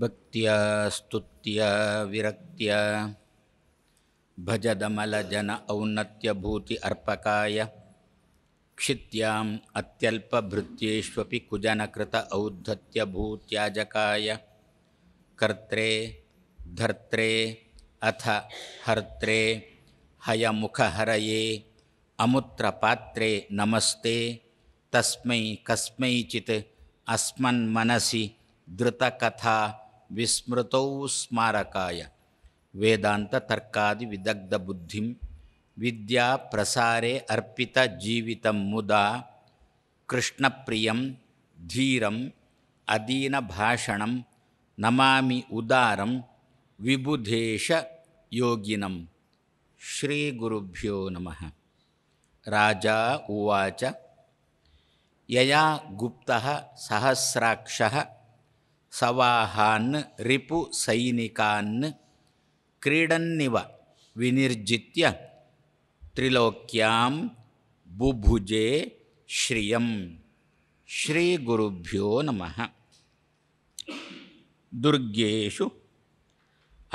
भक्तिया स्तुत्या विरक्त्या भजदमलजन औन्नत्यभूति अर्पकाय क्षित्याम् अत्यल्पभृत्येष्वपि कुजनकृत औद्धत्यभूत्याजकाय कर्त्रे धर्त्रे अथ हर्त्रे हयमुखहरये अमुत्रपात्रे नमस्ते तस्मै कस्मैचित् अस्मन्मनसि धृतकथा विस्मृतौ स्मारकाय वेदान्ततर्कादिविदग्धबुद्धिं विद्याप्रसारे अर्पितजीवितं मुदा कृष्णप्रियं धीरम् अदीनभाषणं नमामि उदारं विबुधेश विबुधेशयोगिनं श्रीगुरुभ्यो नमः राजा उवाच यया गुप्तः सहस्राक्षः सवाहापुसैनिकीडन्व विनर्जि त्रिलोक्या बुभुजे श्रिय श्रीगुरुभ्यो नम दुर्गेशु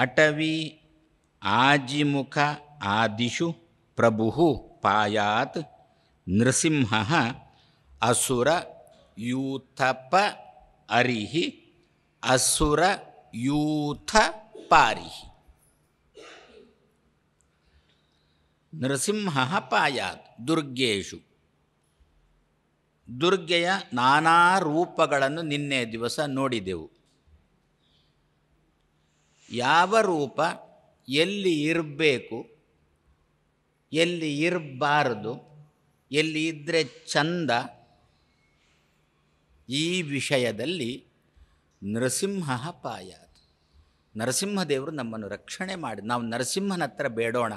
अटवी आजिमुख आदिषु प्रभु पायात नृसिंह असुर यूथप अरिहि ಅಸುರ ಯೂಥ ಪಾರಿ ನರಸಿಂಹ ಪಾಯಾತ್ ದುರ್ಗೇಶು ದುರ್ಗೆಯ ನಾನಾ ರೂಪಗಳನ್ನು ನಿನ್ನೆ ದಿವಸ ನೋಡಿದೆವು ಯಾವ ರೂಪ ಎಲ್ಲಿ ಇರಬೇಕು ಎಲ್ಲಿ ಇರಬಾರದು ಎಲ್ಲಿ ಇದ್ದರೆ ಚಂದ ಈ ವಿಷಯದಲ್ಲಿ ನರಸಿಂಹ ಪಾಯ ನರಸಿಂಹದೇವರು ನಮ್ಮನ್ನು ರಕ್ಷಣೆ ಮಾಡಿ ನಾವು ನರಸಿಂಹನ ಹತ್ರ ಬೇಡೋಣ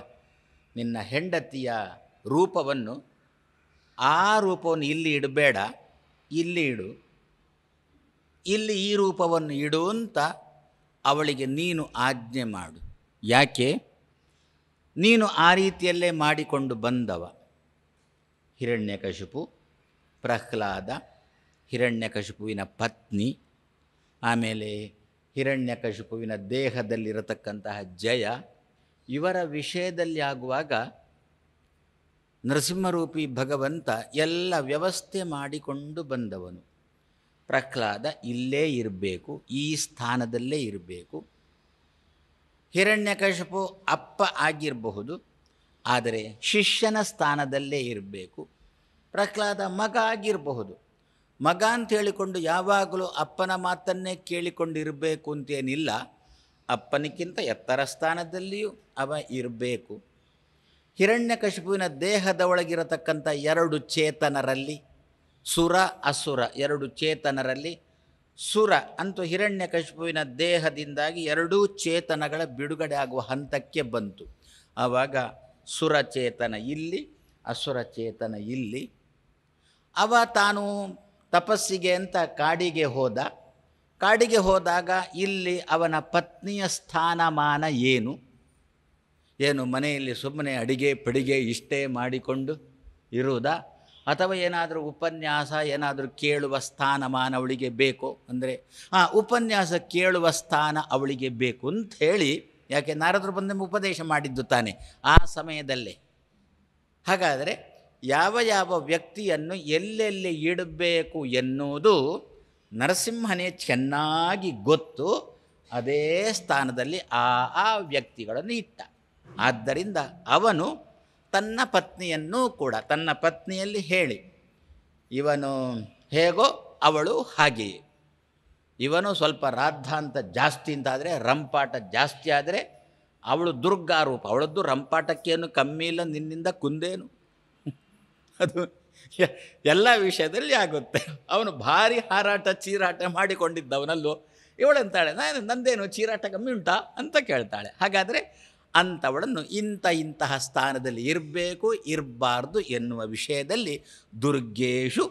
ನಿನ್ನ ಹೆಂಡತಿಯ ರೂಪವನ್ನು ಆ ರೂಪವನ್ನು ಇಲ್ಲಿ ಇಡಬೇಡ ಇಲ್ಲಿ ಇಡು ಇಲ್ಲಿ ಈ ರೂಪವನ್ನು ಇಡು ಅಂತ ಅವಳಿಗೆ ನೀನು ಆಜ್ಞೆ ಮಾಡು ಯಾಕೆ ನೀನು ಆ ರೀತಿಯಲ್ಲೇ ಮಾಡಿಕೊಂಡು ಬಂದವ ಹಿರಣ್ಯಕಶಿಪು ಪ್ರಹ್ಲಾದ ಹಿರಣ್ಯಕಶಿಪುವಿನ ಪತ್ನಿ ಆಮೇಲೆ ಹಿರಣ್ಯಕಶಿಪುವಿನ ದೇಹದಲ್ಲಿರತಕ್ಕಂತಹ ಜಯ ಇವರ ವಿಷಯದಲ್ಲಿ ಆಗುವಾಗ ನರಸಿಂಹರೂಪಿ ಭಗವಂತ ಎಲ್ಲ ವ್ಯವಸ್ಥೆ ಮಾಡಿಕೊಂಡು ಬಂದವನು ಪ್ರಹ್ಲಾದ ಇಲ್ಲೇ ಇರಬೇಕು ಈ ಸ್ಥಾನದಲ್ಲೇ ಇರಬೇಕು ಹಿರಣ್ಯಕಶಪು ಅಪ್ಪ ಆಗಿರಬಹುದು ಆದರೆ ಶಿಷ್ಯನ ಸ್ಥಾನದಲ್ಲೇ ಇರಬೇಕು ಪ್ರಹ್ಲಾದ ಮಗ ಆಗಿರಬಹುದು ಮಗ ಅಂತ ಹೇಳಿಕೊಂಡು ಯಾವಾಗಲೂ ಅಪ್ಪನ ಮಾತನ್ನೇ ಕೇಳಿಕೊಂಡಿರಬೇಕು ಅಂತೇನಿಲ್ಲ ಅಪ್ಪನಿಗಿಂತ ಎತ್ತರ ಸ್ಥಾನದಲ್ಲಿಯೂ ಅವ ಇರಬೇಕು ಹಿರಣ್ಯಕಶಿಪುವಿನ ದೇಹದ ಒಳಗಿರತಕ್ಕಂಥ ಎರಡು ಚೇತನರಲ್ಲಿ ಸುರ ಅಸುರ ಎರಡು ಚೇತನರಲ್ಲಿ ಸುರ ಅಂತೂ ಹಿರಣ್ಯಕಶಿಪುವಿನ ದೇಹದಿಂದಾಗಿ ಎರಡೂ ಚೇತನಗಳ ಬಿಡುಗಡೆ ಆಗುವ ಹಂತಕ್ಕೆ ಬಂತು ಆವಾಗ ಸುರಚೇತನ ಇಲ್ಲಿ ಅಸುರ ಚೇತನ ಇಲ್ಲಿ ಅವ ತಾನು ತಪಸ್ಸಿಗೆ ಅಂತ ಕಾಡಿಗೆ ಹೋದ ಕಾಡಿಗೆ ಹೋದಾಗ ಇಲ್ಲಿ ಅವನ ಪತ್ನಿಯ ಸ್ಥಾನಮಾನ ಏನು ಏನು ಮನೆಯಲ್ಲಿ ಸುಮ್ಮನೆ ಅಡಿಗೆ ಪಡಿಗೆ ಇಷ್ಟೇ ಮಾಡಿಕೊಂಡು ಇರುವುದಾ ಅಥವಾ ಏನಾದರೂ ಉಪನ್ಯಾಸ ಏನಾದರೂ ಕೇಳುವ ಸ್ಥಾನಮಾನ ಅವಳಿಗೆ ಬೇಕು ಅಂದರೆ ಆ ಉಪನ್ಯಾಸ ಕೇಳುವ ಸ್ಥಾನ ಅವಳಿಗೆ ಬೇಕು ಅಂತ ಹೇಳಿ ಯಾಕೆ ನಾರದರು ಬಂದ ಉಪದೇಶ ಮಾಡಿದ್ದು ತಾನೆ ಆ ಸಮಯದಲ್ಲೇ ಹಾಗಾದರೆ ಯಾವ ಯಾವ ವ್ಯಕ್ತಿಯನ್ನು ಎಲ್ಲೆಲ್ಲಿ ಇಡಬೇಕು ಎನ್ನುವುದು ನರಸಿಂಹನೇ ಚೆನ್ನಾಗಿ ಗೊತ್ತು ಅದೇ ಸ್ಥಾನದಲ್ಲಿ ಆ ಆ ವ್ಯಕ್ತಿಗಳನ್ನು ಇಟ್ಟ ಆದ್ದರಿಂದ ಅವನು ತನ್ನ ಪತ್ನಿಯನ್ನೂ ಕೂಡ ತನ್ನ ಪತ್ನಿಯಲ್ಲಿ ಹೇಳಿ ಇವನು ಹೇಗೋ ಅವಳು ಹಾಗೆಯೇ ಇವನು ಸ್ವಲ್ಪ ರಾದ್ಧಾಂತ ಜಾಸ್ತಿ ಅಂತಾದರೆ ರಂಪಾಟ ಜಾಸ್ತಿ ಆದರೆ ಅವಳು ದುರ್ಗಾರೂಪ ಅವಳದ್ದು ರಂಪಾಟಕ್ಕೇನು ಕಮ್ಮಿ ಇಲ್ಲ ನಿನ್ನಿಂದ ಕುಂದೇನು ಅದು ಎಲ್ಲ ವಿಷಯದಲ್ಲಿ ಆಗುತ್ತೆ ಅವನು ಭಾರಿ ಹಾರಾಟ ಚೀರಾಟ ಮಾಡಿಕೊಂಡಿದ್ದವನಲ್ಲೂ ಇವಳೆಂತಾಳೆ ನಾನು ನಂದೇನು ಚೀರಾಟ ಕಮ್ಮಿ ಉಂಟಾ ಅಂತ ಕೇಳ್ತಾಳೆ ಹಾಗಾದರೆ ಅಂಥವಳನ್ನು ಇಂಥ ಇಂತಹ ಸ್ಥಾನದಲ್ಲಿ ಇರಬೇಕು ಇರಬಾರ್ದು ಎನ್ನುವ ವಿಷಯದಲ್ಲಿ ದುರ್ಗೇಶು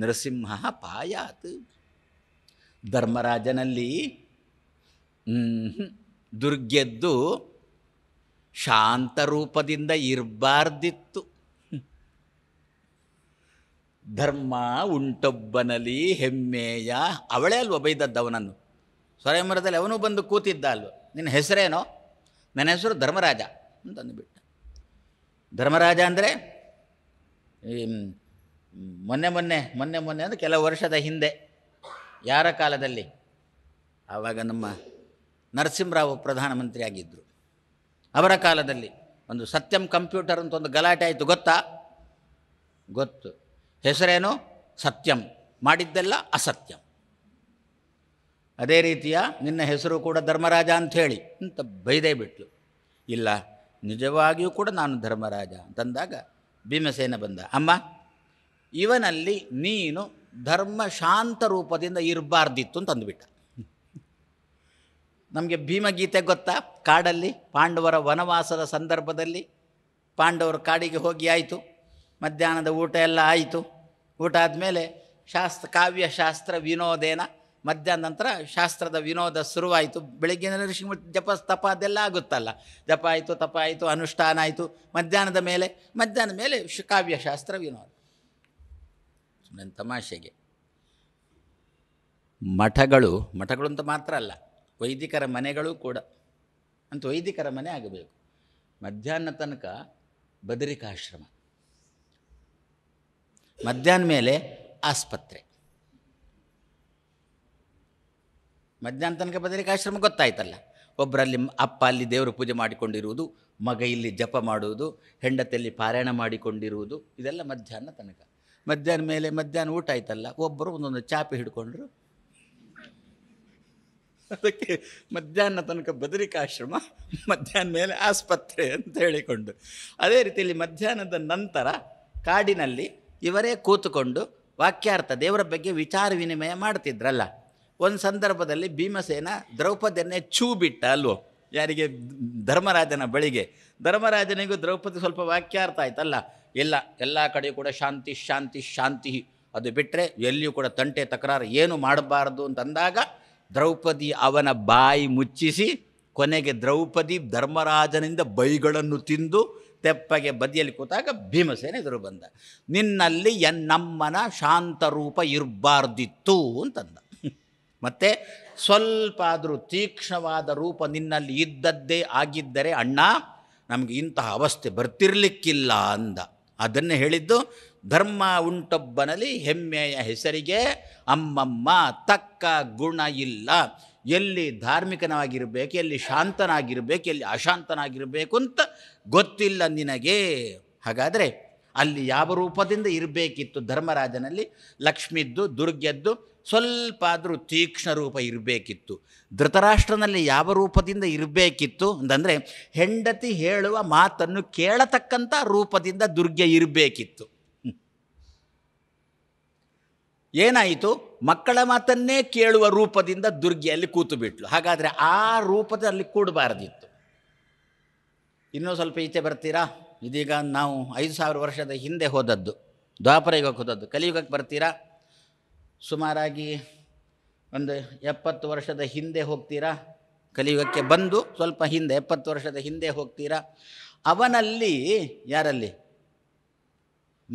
ನರಸಿಂಹ ಪಾಯಾತ್ ಧರ್ಮರಾಜನಲ್ಲಿ ದುರ್ಗೆದ್ದು ಶಾಂತರೂಪದಿಂದ ಇರಬಾರ್ದಿತ್ತು ಧರ್ಮ ಉಂಟೊಬ್ಬನಲಿ ಹೆಮ್ಮೆಯ ಅವಳೇ ಅಲ್ವ ಬೈದದ್ದು ಅವನನ್ನು ಸ್ವಯಂವರದಲ್ಲಿ ಅವನು ಬಂದು ಕೂತಿದ್ದ ಅಲ್ವ ನಿನ್ನ ಹೆಸರೇನೋ ನನ್ನ ಹೆಸರು ಧರ್ಮರಾಜ ಅಂತಂದು ಬಿಟ್ಟ ಧರ್ಮರಾಜ ಅಂದರೆ ಮೊನ್ನೆ ಮೊನ್ನೆ ಮೊನ್ನೆ ಮೊನ್ನೆ ಅಂದರೆ ಕೆಲವು ವರ್ಷದ ಹಿಂದೆ ಯಾರ ಕಾಲದಲ್ಲಿ ಆವಾಗ ನಮ್ಮ ನರಸಿಂಹರಾವ್ ಪ್ರಧಾನಮಂತ್ರಿ ಆಗಿದ್ದರು ಅವರ ಕಾಲದಲ್ಲಿ ಒಂದು ಸತ್ಯಂ ಕಂಪ್ಯೂಟರ್ ಅಂತ ಒಂದು ಗಲಾಟೆ ಆಯಿತು ಗೊತ್ತಾ ಗೊತ್ತು ಹೆಸರೇನು ಸತ್ಯಂ ಮಾಡಿದ್ದೆಲ್ಲ ಅಸತ್ಯಂ ಅದೇ ರೀತಿಯ ನಿನ್ನ ಹೆಸರು ಕೂಡ ಧರ್ಮರಾಜ ಅಂಥೇಳಿ ಅಂತ ಬೈದೇ ಬಿಟ್ಟು ಇಲ್ಲ ನಿಜವಾಗಿಯೂ ಕೂಡ ನಾನು ಧರ್ಮರಾಜ ಅಂತಂದಾಗ ಭೀಮಸೇನ ಬಂದ ಅಮ್ಮ ಇವನಲ್ಲಿ ನೀನು ಧರ್ಮ ಶಾಂತ ರೂಪದಿಂದ ಇರಬಾರ್ದಿತ್ತು ಅಂತ ಅಂದುಬಿಟ್ಟ ನಮಗೆ ಭೀಮಗೀತೆ ಗೊತ್ತಾ ಕಾಡಲ್ಲಿ ಪಾಂಡವರ ವನವಾಸದ ಸಂದರ್ಭದಲ್ಲಿ ಪಾಂಡವರು ಕಾಡಿಗೆ ಹೋಗಿ ಆಯಿತು ಮಧ್ಯಾಹ್ನದ ಊಟ ಎಲ್ಲ ಆಯಿತು ಊಟ ಆದಮೇಲೆ ಶಾಸ್ತ್ರ ಕಾವ್ಯಶಾಸ್ತ್ರ ವಿನೋದೇನ ಮಧ್ಯಾಹ್ನ ನಂತರ ಶಾಸ್ತ್ರದ ವಿನೋದ ಶುರುವಾಯಿತು ಬೆಳಗ್ಗೆ ಋಷಿ ಜಪ ತಪ ಅದೆಲ್ಲ ಆಗುತ್ತಲ್ಲ ಜಪ ಆಯಿತು ತಪ ಆಯಿತು ಅನುಷ್ಠಾನ ಆಯಿತು ಮಧ್ಯಾಹ್ನದ ಮೇಲೆ ಮಧ್ಯಾಹ್ನದ ಮೇಲೆ ಕಾವ್ಯಶಾಸ್ತ್ರ ವಿನೋದ ಸುಮ್ಮನೆ ತಮಾಷೆಗೆ ಮಠಗಳು ಮಠಗಳು ಅಂತ ಮಾತ್ರ ಅಲ್ಲ ವೈದಿಕರ ಮನೆಗಳು ಕೂಡ ಅಂತ ವೈದಿಕರ ಮನೆ ಆಗಬೇಕು ಮಧ್ಯಾಹ್ನ ತನಕ ಬದರಿಕಾಶ್ರಮ ಮಧ್ಯಾಹ್ನ ಮೇಲೆ ಆಸ್ಪತ್ರೆ ಮಧ್ಯಾಹ್ನ ತನಕ ಆಶ್ರಮ ಗೊತ್ತಾಯ್ತಲ್ಲ ಒಬ್ಬರಲ್ಲಿ ಅಪ್ಪ ಅಲ್ಲಿ ದೇವರು ಪೂಜೆ ಮಾಡಿಕೊಂಡಿರುವುದು ಮಗ ಇಲ್ಲಿ ಜಪ ಮಾಡುವುದು ಹೆಂಡತಿಯಲ್ಲಿ ಪಾರಾಯಣ ಮಾಡಿಕೊಂಡಿರುವುದು ಇದೆಲ್ಲ ಮಧ್ಯಾಹ್ನ ತನಕ ಮಧ್ಯಾಹ್ನ ಮೇಲೆ ಮಧ್ಯಾಹ್ನ ಊಟ ಆಯ್ತಲ್ಲ ಒಬ್ಬರು ಒಂದೊಂದು ಚಾಪೆ ಹಿಡ್ಕೊಂಡ್ರು ಅದಕ್ಕೆ ಮಧ್ಯಾಹ್ನ ತನಕ ಬದರಿಕಾಶ್ರಮ ಮಧ್ಯಾಹ್ನ ಮೇಲೆ ಆಸ್ಪತ್ರೆ ಅಂತ ಹೇಳಿಕೊಂಡು ಅದೇ ರೀತಿಯಲ್ಲಿ ಮಧ್ಯಾಹ್ನದ ನಂತರ ಕಾಡಿನಲ್ಲಿ ಇವರೇ ಕೂತುಕೊಂಡು ವಾಕ್ಯಾರ್ಥ ದೇವರ ಬಗ್ಗೆ ವಿಚಾರ ವಿನಿಮಯ ಮಾಡ್ತಿದ್ರಲ್ಲ ಒಂದು ಸಂದರ್ಭದಲ್ಲಿ ಭೀಮಸೇನ ದ್ರೌಪದಿಯನ್ನೇ ಛೂ ಬಿಟ್ಟ ಅಲ್ವೋ ಯಾರಿಗೆ ಧರ್ಮರಾಜನ ಬಳಿಗೆ ಧರ್ಮರಾಜನಿಗೂ ದ್ರೌಪದಿ ಸ್ವಲ್ಪ ವಾಕ್ಯಾರ್ಥ ಆಯ್ತಲ್ಲ ಇಲ್ಲ ಎಲ್ಲ ಕಡೆ ಕೂಡ ಶಾಂತಿ ಶಾಂತಿ ಶಾಂತಿ ಅದು ಬಿಟ್ಟರೆ ಎಲ್ಲಿಯೂ ಕೂಡ ತಂಟೆ ತಕರಾರು ಏನು ಮಾಡಬಾರ್ದು ಅಂತಂದಾಗ ದ್ರೌಪದಿ ಅವನ ಬಾಯಿ ಮುಚ್ಚಿಸಿ ಕೊನೆಗೆ ದ್ರೌಪದಿ ಧರ್ಮರಾಜನಿಂದ ಬೈಗಳನ್ನು ತಿಂದು ತೆಪ್ಪಗೆ ಬದಿಯಲ್ಲಿ ಕೂತಾಗ ಭೀಮಸೇನೆ ಎದುರು ಬಂದ ನಿನ್ನಲ್ಲಿ ಎನ್ ನಮ್ಮನ ರೂಪ ಇರಬಾರ್ದಿತ್ತು ಅಂತಂದ ಮತ್ತೆ ಸ್ವಲ್ಪ ಆದರೂ ತೀಕ್ಷ್ಣವಾದ ರೂಪ ನಿನ್ನಲ್ಲಿ ಇದ್ದದ್ದೇ ಆಗಿದ್ದರೆ ಅಣ್ಣ ನಮಗೆ ಇಂತಹ ಅವಸ್ಥೆ ಬರ್ತಿರ್ಲಿಕ್ಕಿಲ್ಲ ಅಂದ ಅದನ್ನೇ ಹೇಳಿದ್ದು ಧರ್ಮ ಉಂಟೊಬ್ಬನಲ್ಲಿ ಹೆಮ್ಮೆಯ ಹೆಸರಿಗೆ ಅಮ್ಮಮ್ಮ ತಕ್ಕ ಗುಣ ಇಲ್ಲ ಎಲ್ಲಿ ಧಾರ್ಮಿಕನಾಗಿರಬೇಕು ಎಲ್ಲಿ ಶಾಂತನಾಗಿರಬೇಕು ಎಲ್ಲಿ ಅಶಾಂತನಾಗಿರಬೇಕು ಅಂತ ಗೊತ್ತಿಲ್ಲ ನಿನಗೆ ಹಾಗಾದರೆ ಅಲ್ಲಿ ಯಾವ ರೂಪದಿಂದ ಇರಬೇಕಿತ್ತು ಧರ್ಮರಾಜನಲ್ಲಿ ಲಕ್ಷ್ಮಿದ್ದು ದುರ್ಗೆದ್ದು ಸ್ವಲ್ಪ ಆದರೂ ತೀಕ್ಷ್ಣ ರೂಪ ಇರಬೇಕಿತ್ತು ಧೃತರಾಷ್ಟ್ರನಲ್ಲಿ ಯಾವ ರೂಪದಿಂದ ಇರಬೇಕಿತ್ತು ಅಂತಂದರೆ ಹೆಂಡತಿ ಹೇಳುವ ಮಾತನ್ನು ಕೇಳತಕ್ಕಂಥ ರೂಪದಿಂದ ದುರ್ಗೆ ಇರಬೇಕಿತ್ತು ಏನಾಯಿತು ಮಕ್ಕಳ ಮಾತನ್ನೇ ಕೇಳುವ ರೂಪದಿಂದ ದುರ್ಗೆಯಲ್ಲಿ ಕೂತು ಬಿಟ್ಲು ಹಾಗಾದರೆ ಆ ರೂಪದಲ್ಲಿ ಕೂಡಬಾರ್ದಿತ್ತು ಇನ್ನೂ ಸ್ವಲ್ಪ ಈಚೆ ಬರ್ತೀರಾ ಇದೀಗ ನಾವು ಐದು ಸಾವಿರ ವರ್ಷದ ಹಿಂದೆ ಹೋದದ್ದು ದ್ವಾಪರ ಯುಗಕ್ಕೆ ಹೋದದ್ದು ಕಲಿಯುಗಕ್ಕೆ ಬರ್ತೀರಾ ಸುಮಾರಾಗಿ ಒಂದು ಎಪ್ಪತ್ತು ವರ್ಷದ ಹಿಂದೆ ಹೋಗ್ತೀರಾ ಕಲಿಯುಗಕ್ಕೆ ಬಂದು ಸ್ವಲ್ಪ ಹಿಂದೆ ಎಪ್ಪತ್ತು ವರ್ಷದ ಹಿಂದೆ ಹೋಗ್ತೀರಾ ಅವನಲ್ಲಿ ಯಾರಲ್ಲಿ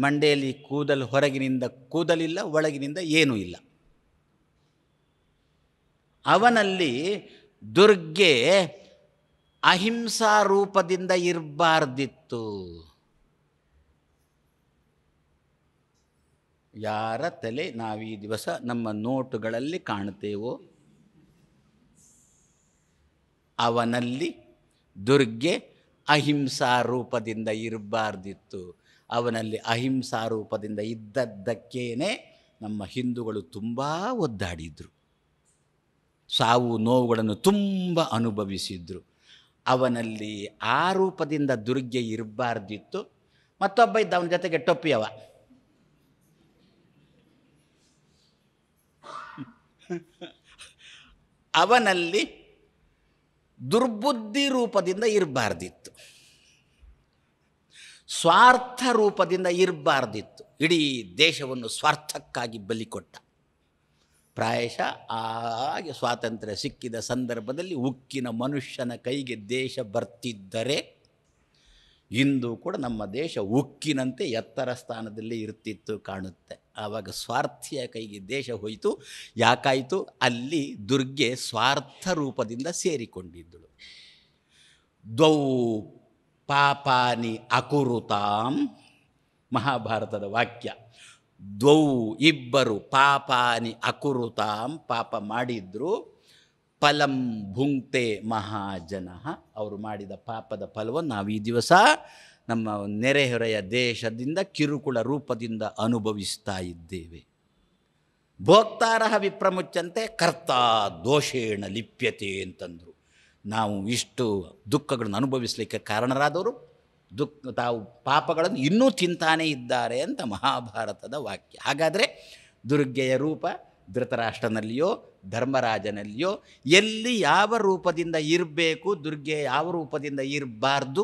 ಮಂಡೆಯಲ್ಲಿ ಕೂದಲು ಹೊರಗಿನಿಂದ ಕೂದಲಿಲ್ಲ ಒಳಗಿನಿಂದ ಏನೂ ಇಲ್ಲ ಅವನಲ್ಲಿ ದುರ್ಗೆ ಅಹಿಂಸಾ ರೂಪದಿಂದ ಇರಬಾರ್ದಿತ್ತು ಯಾರ ತಲೆ ನಾವು ಈ ದಿವಸ ನಮ್ಮ ನೋಟುಗಳಲ್ಲಿ ಕಾಣುತ್ತೇವೋ ಅವನಲ್ಲಿ ದುರ್ಗೆ ಅಹಿಂಸಾ ರೂಪದಿಂದ ಇರಬಾರ್ದಿತ್ತು ಅವನಲ್ಲಿ ಅಹಿಂಸಾ ರೂಪದಿಂದ ಇದ್ದದ್ದಕ್ಕೇನೆ ನಮ್ಮ ಹಿಂದೂಗಳು ತುಂಬ ಒದ್ದಾಡಿದರು ಸಾವು ನೋವುಗಳನ್ನು ತುಂಬ ಅನುಭವಿಸಿದ್ರು ಅವನಲ್ಲಿ ಆ ರೂಪದಿಂದ ದುರ್ಗೆ ಇರಬಾರ್ದಿತ್ತು ಮತ್ತೊಬ್ಬ ಇದ್ದ ಅವನ ಜೊತೆಗೆ ಟೊಪ್ಪಿಯವ ಅವನಲ್ಲಿ ದುರ್ಬುದ್ಧಿ ರೂಪದಿಂದ ಇರಬಾರ್ದಿತ್ತು ಸ್ವಾರ್ಥ ರೂಪದಿಂದ ಇರಬಾರ್ದಿತ್ತು ಇಡೀ ದೇಶವನ್ನು ಸ್ವಾರ್ಥಕ್ಕಾಗಿ ಬಲಿಕೊಟ್ಟ ಪ್ರಾಯಶಃ ಹಾಗೆ ಸ್ವಾತಂತ್ರ್ಯ ಸಿಕ್ಕಿದ ಸಂದರ್ಭದಲ್ಲಿ ಉಕ್ಕಿನ ಮನುಷ್ಯನ ಕೈಗೆ ದೇಶ ಬರ್ತಿದ್ದರೆ ಇಂದು ಕೂಡ ನಮ್ಮ ದೇಶ ಉಕ್ಕಿನಂತೆ ಎತ್ತರ ಸ್ಥಾನದಲ್ಲಿ ಇರ್ತಿತ್ತು ಕಾಣುತ್ತೆ ಆವಾಗ ಸ್ವಾರ್ಥಿಯ ಕೈಗೆ ದೇಶ ಹೋಯಿತು ಯಾಕಾಯಿತು ಅಲ್ಲಿ ದುರ್ಗೆ ಸ್ವಾರ್ಥ ರೂಪದಿಂದ ಸೇರಿಕೊಂಡಿದ್ದಳು ದ್ವೌ ಪಾಪಾನಿ ಅಕುರುತಾಂ ಮಹಾಭಾರತದ ವಾಕ್ಯ ದ್ವೌ ಇಬ್ಬರು ಪಾಪಾನಿ ಅಕುರುತಾಂ ಪಾಪ ಮಾಡಿದ್ರು ಫಲಂ ಭುಂಕ್ತೆ ಮಹಾಜನ ಅವರು ಮಾಡಿದ ಪಾಪದ ಫಲವನ್ನು ನಾವು ಈ ದಿವಸ ನಮ್ಮ ನೆರೆಹೊರೆಯ ದೇಶದಿಂದ ಕಿರುಕುಳ ರೂಪದಿಂದ ಅನುಭವಿಸ್ತಾ ಇದ್ದೇವೆ ಭೋಕ್ತಾರಹ ವಿಪ್ರಮುಚ್ಚಂತೆ ಕರ್ತ ದೋಷೇಣ ಲಿಪ್ಯತೆ ಅಂತಂದರು ನಾವು ಇಷ್ಟು ದುಃಖಗಳನ್ನು ಅನುಭವಿಸಲಿಕ್ಕೆ ಕಾರಣರಾದವರು ದುಃಖ ತಾವು ಪಾಪಗಳನ್ನು ಇನ್ನೂ ತಿಂತಾನೇ ಇದ್ದಾರೆ ಅಂತ ಮಹಾಭಾರತದ ವಾಕ್ಯ ಹಾಗಾದರೆ ದುರ್ಗೆಯ ರೂಪ ಧೃತರಾಷ್ಟ್ರನಲ್ಲಿಯೋ ಧರ್ಮರಾಜನಲ್ಲಿಯೋ ಎಲ್ಲಿ ಯಾವ ರೂಪದಿಂದ ಇರಬೇಕು ದುರ್ಗೆ ಯಾವ ರೂಪದಿಂದ ಇರಬಾರ್ದು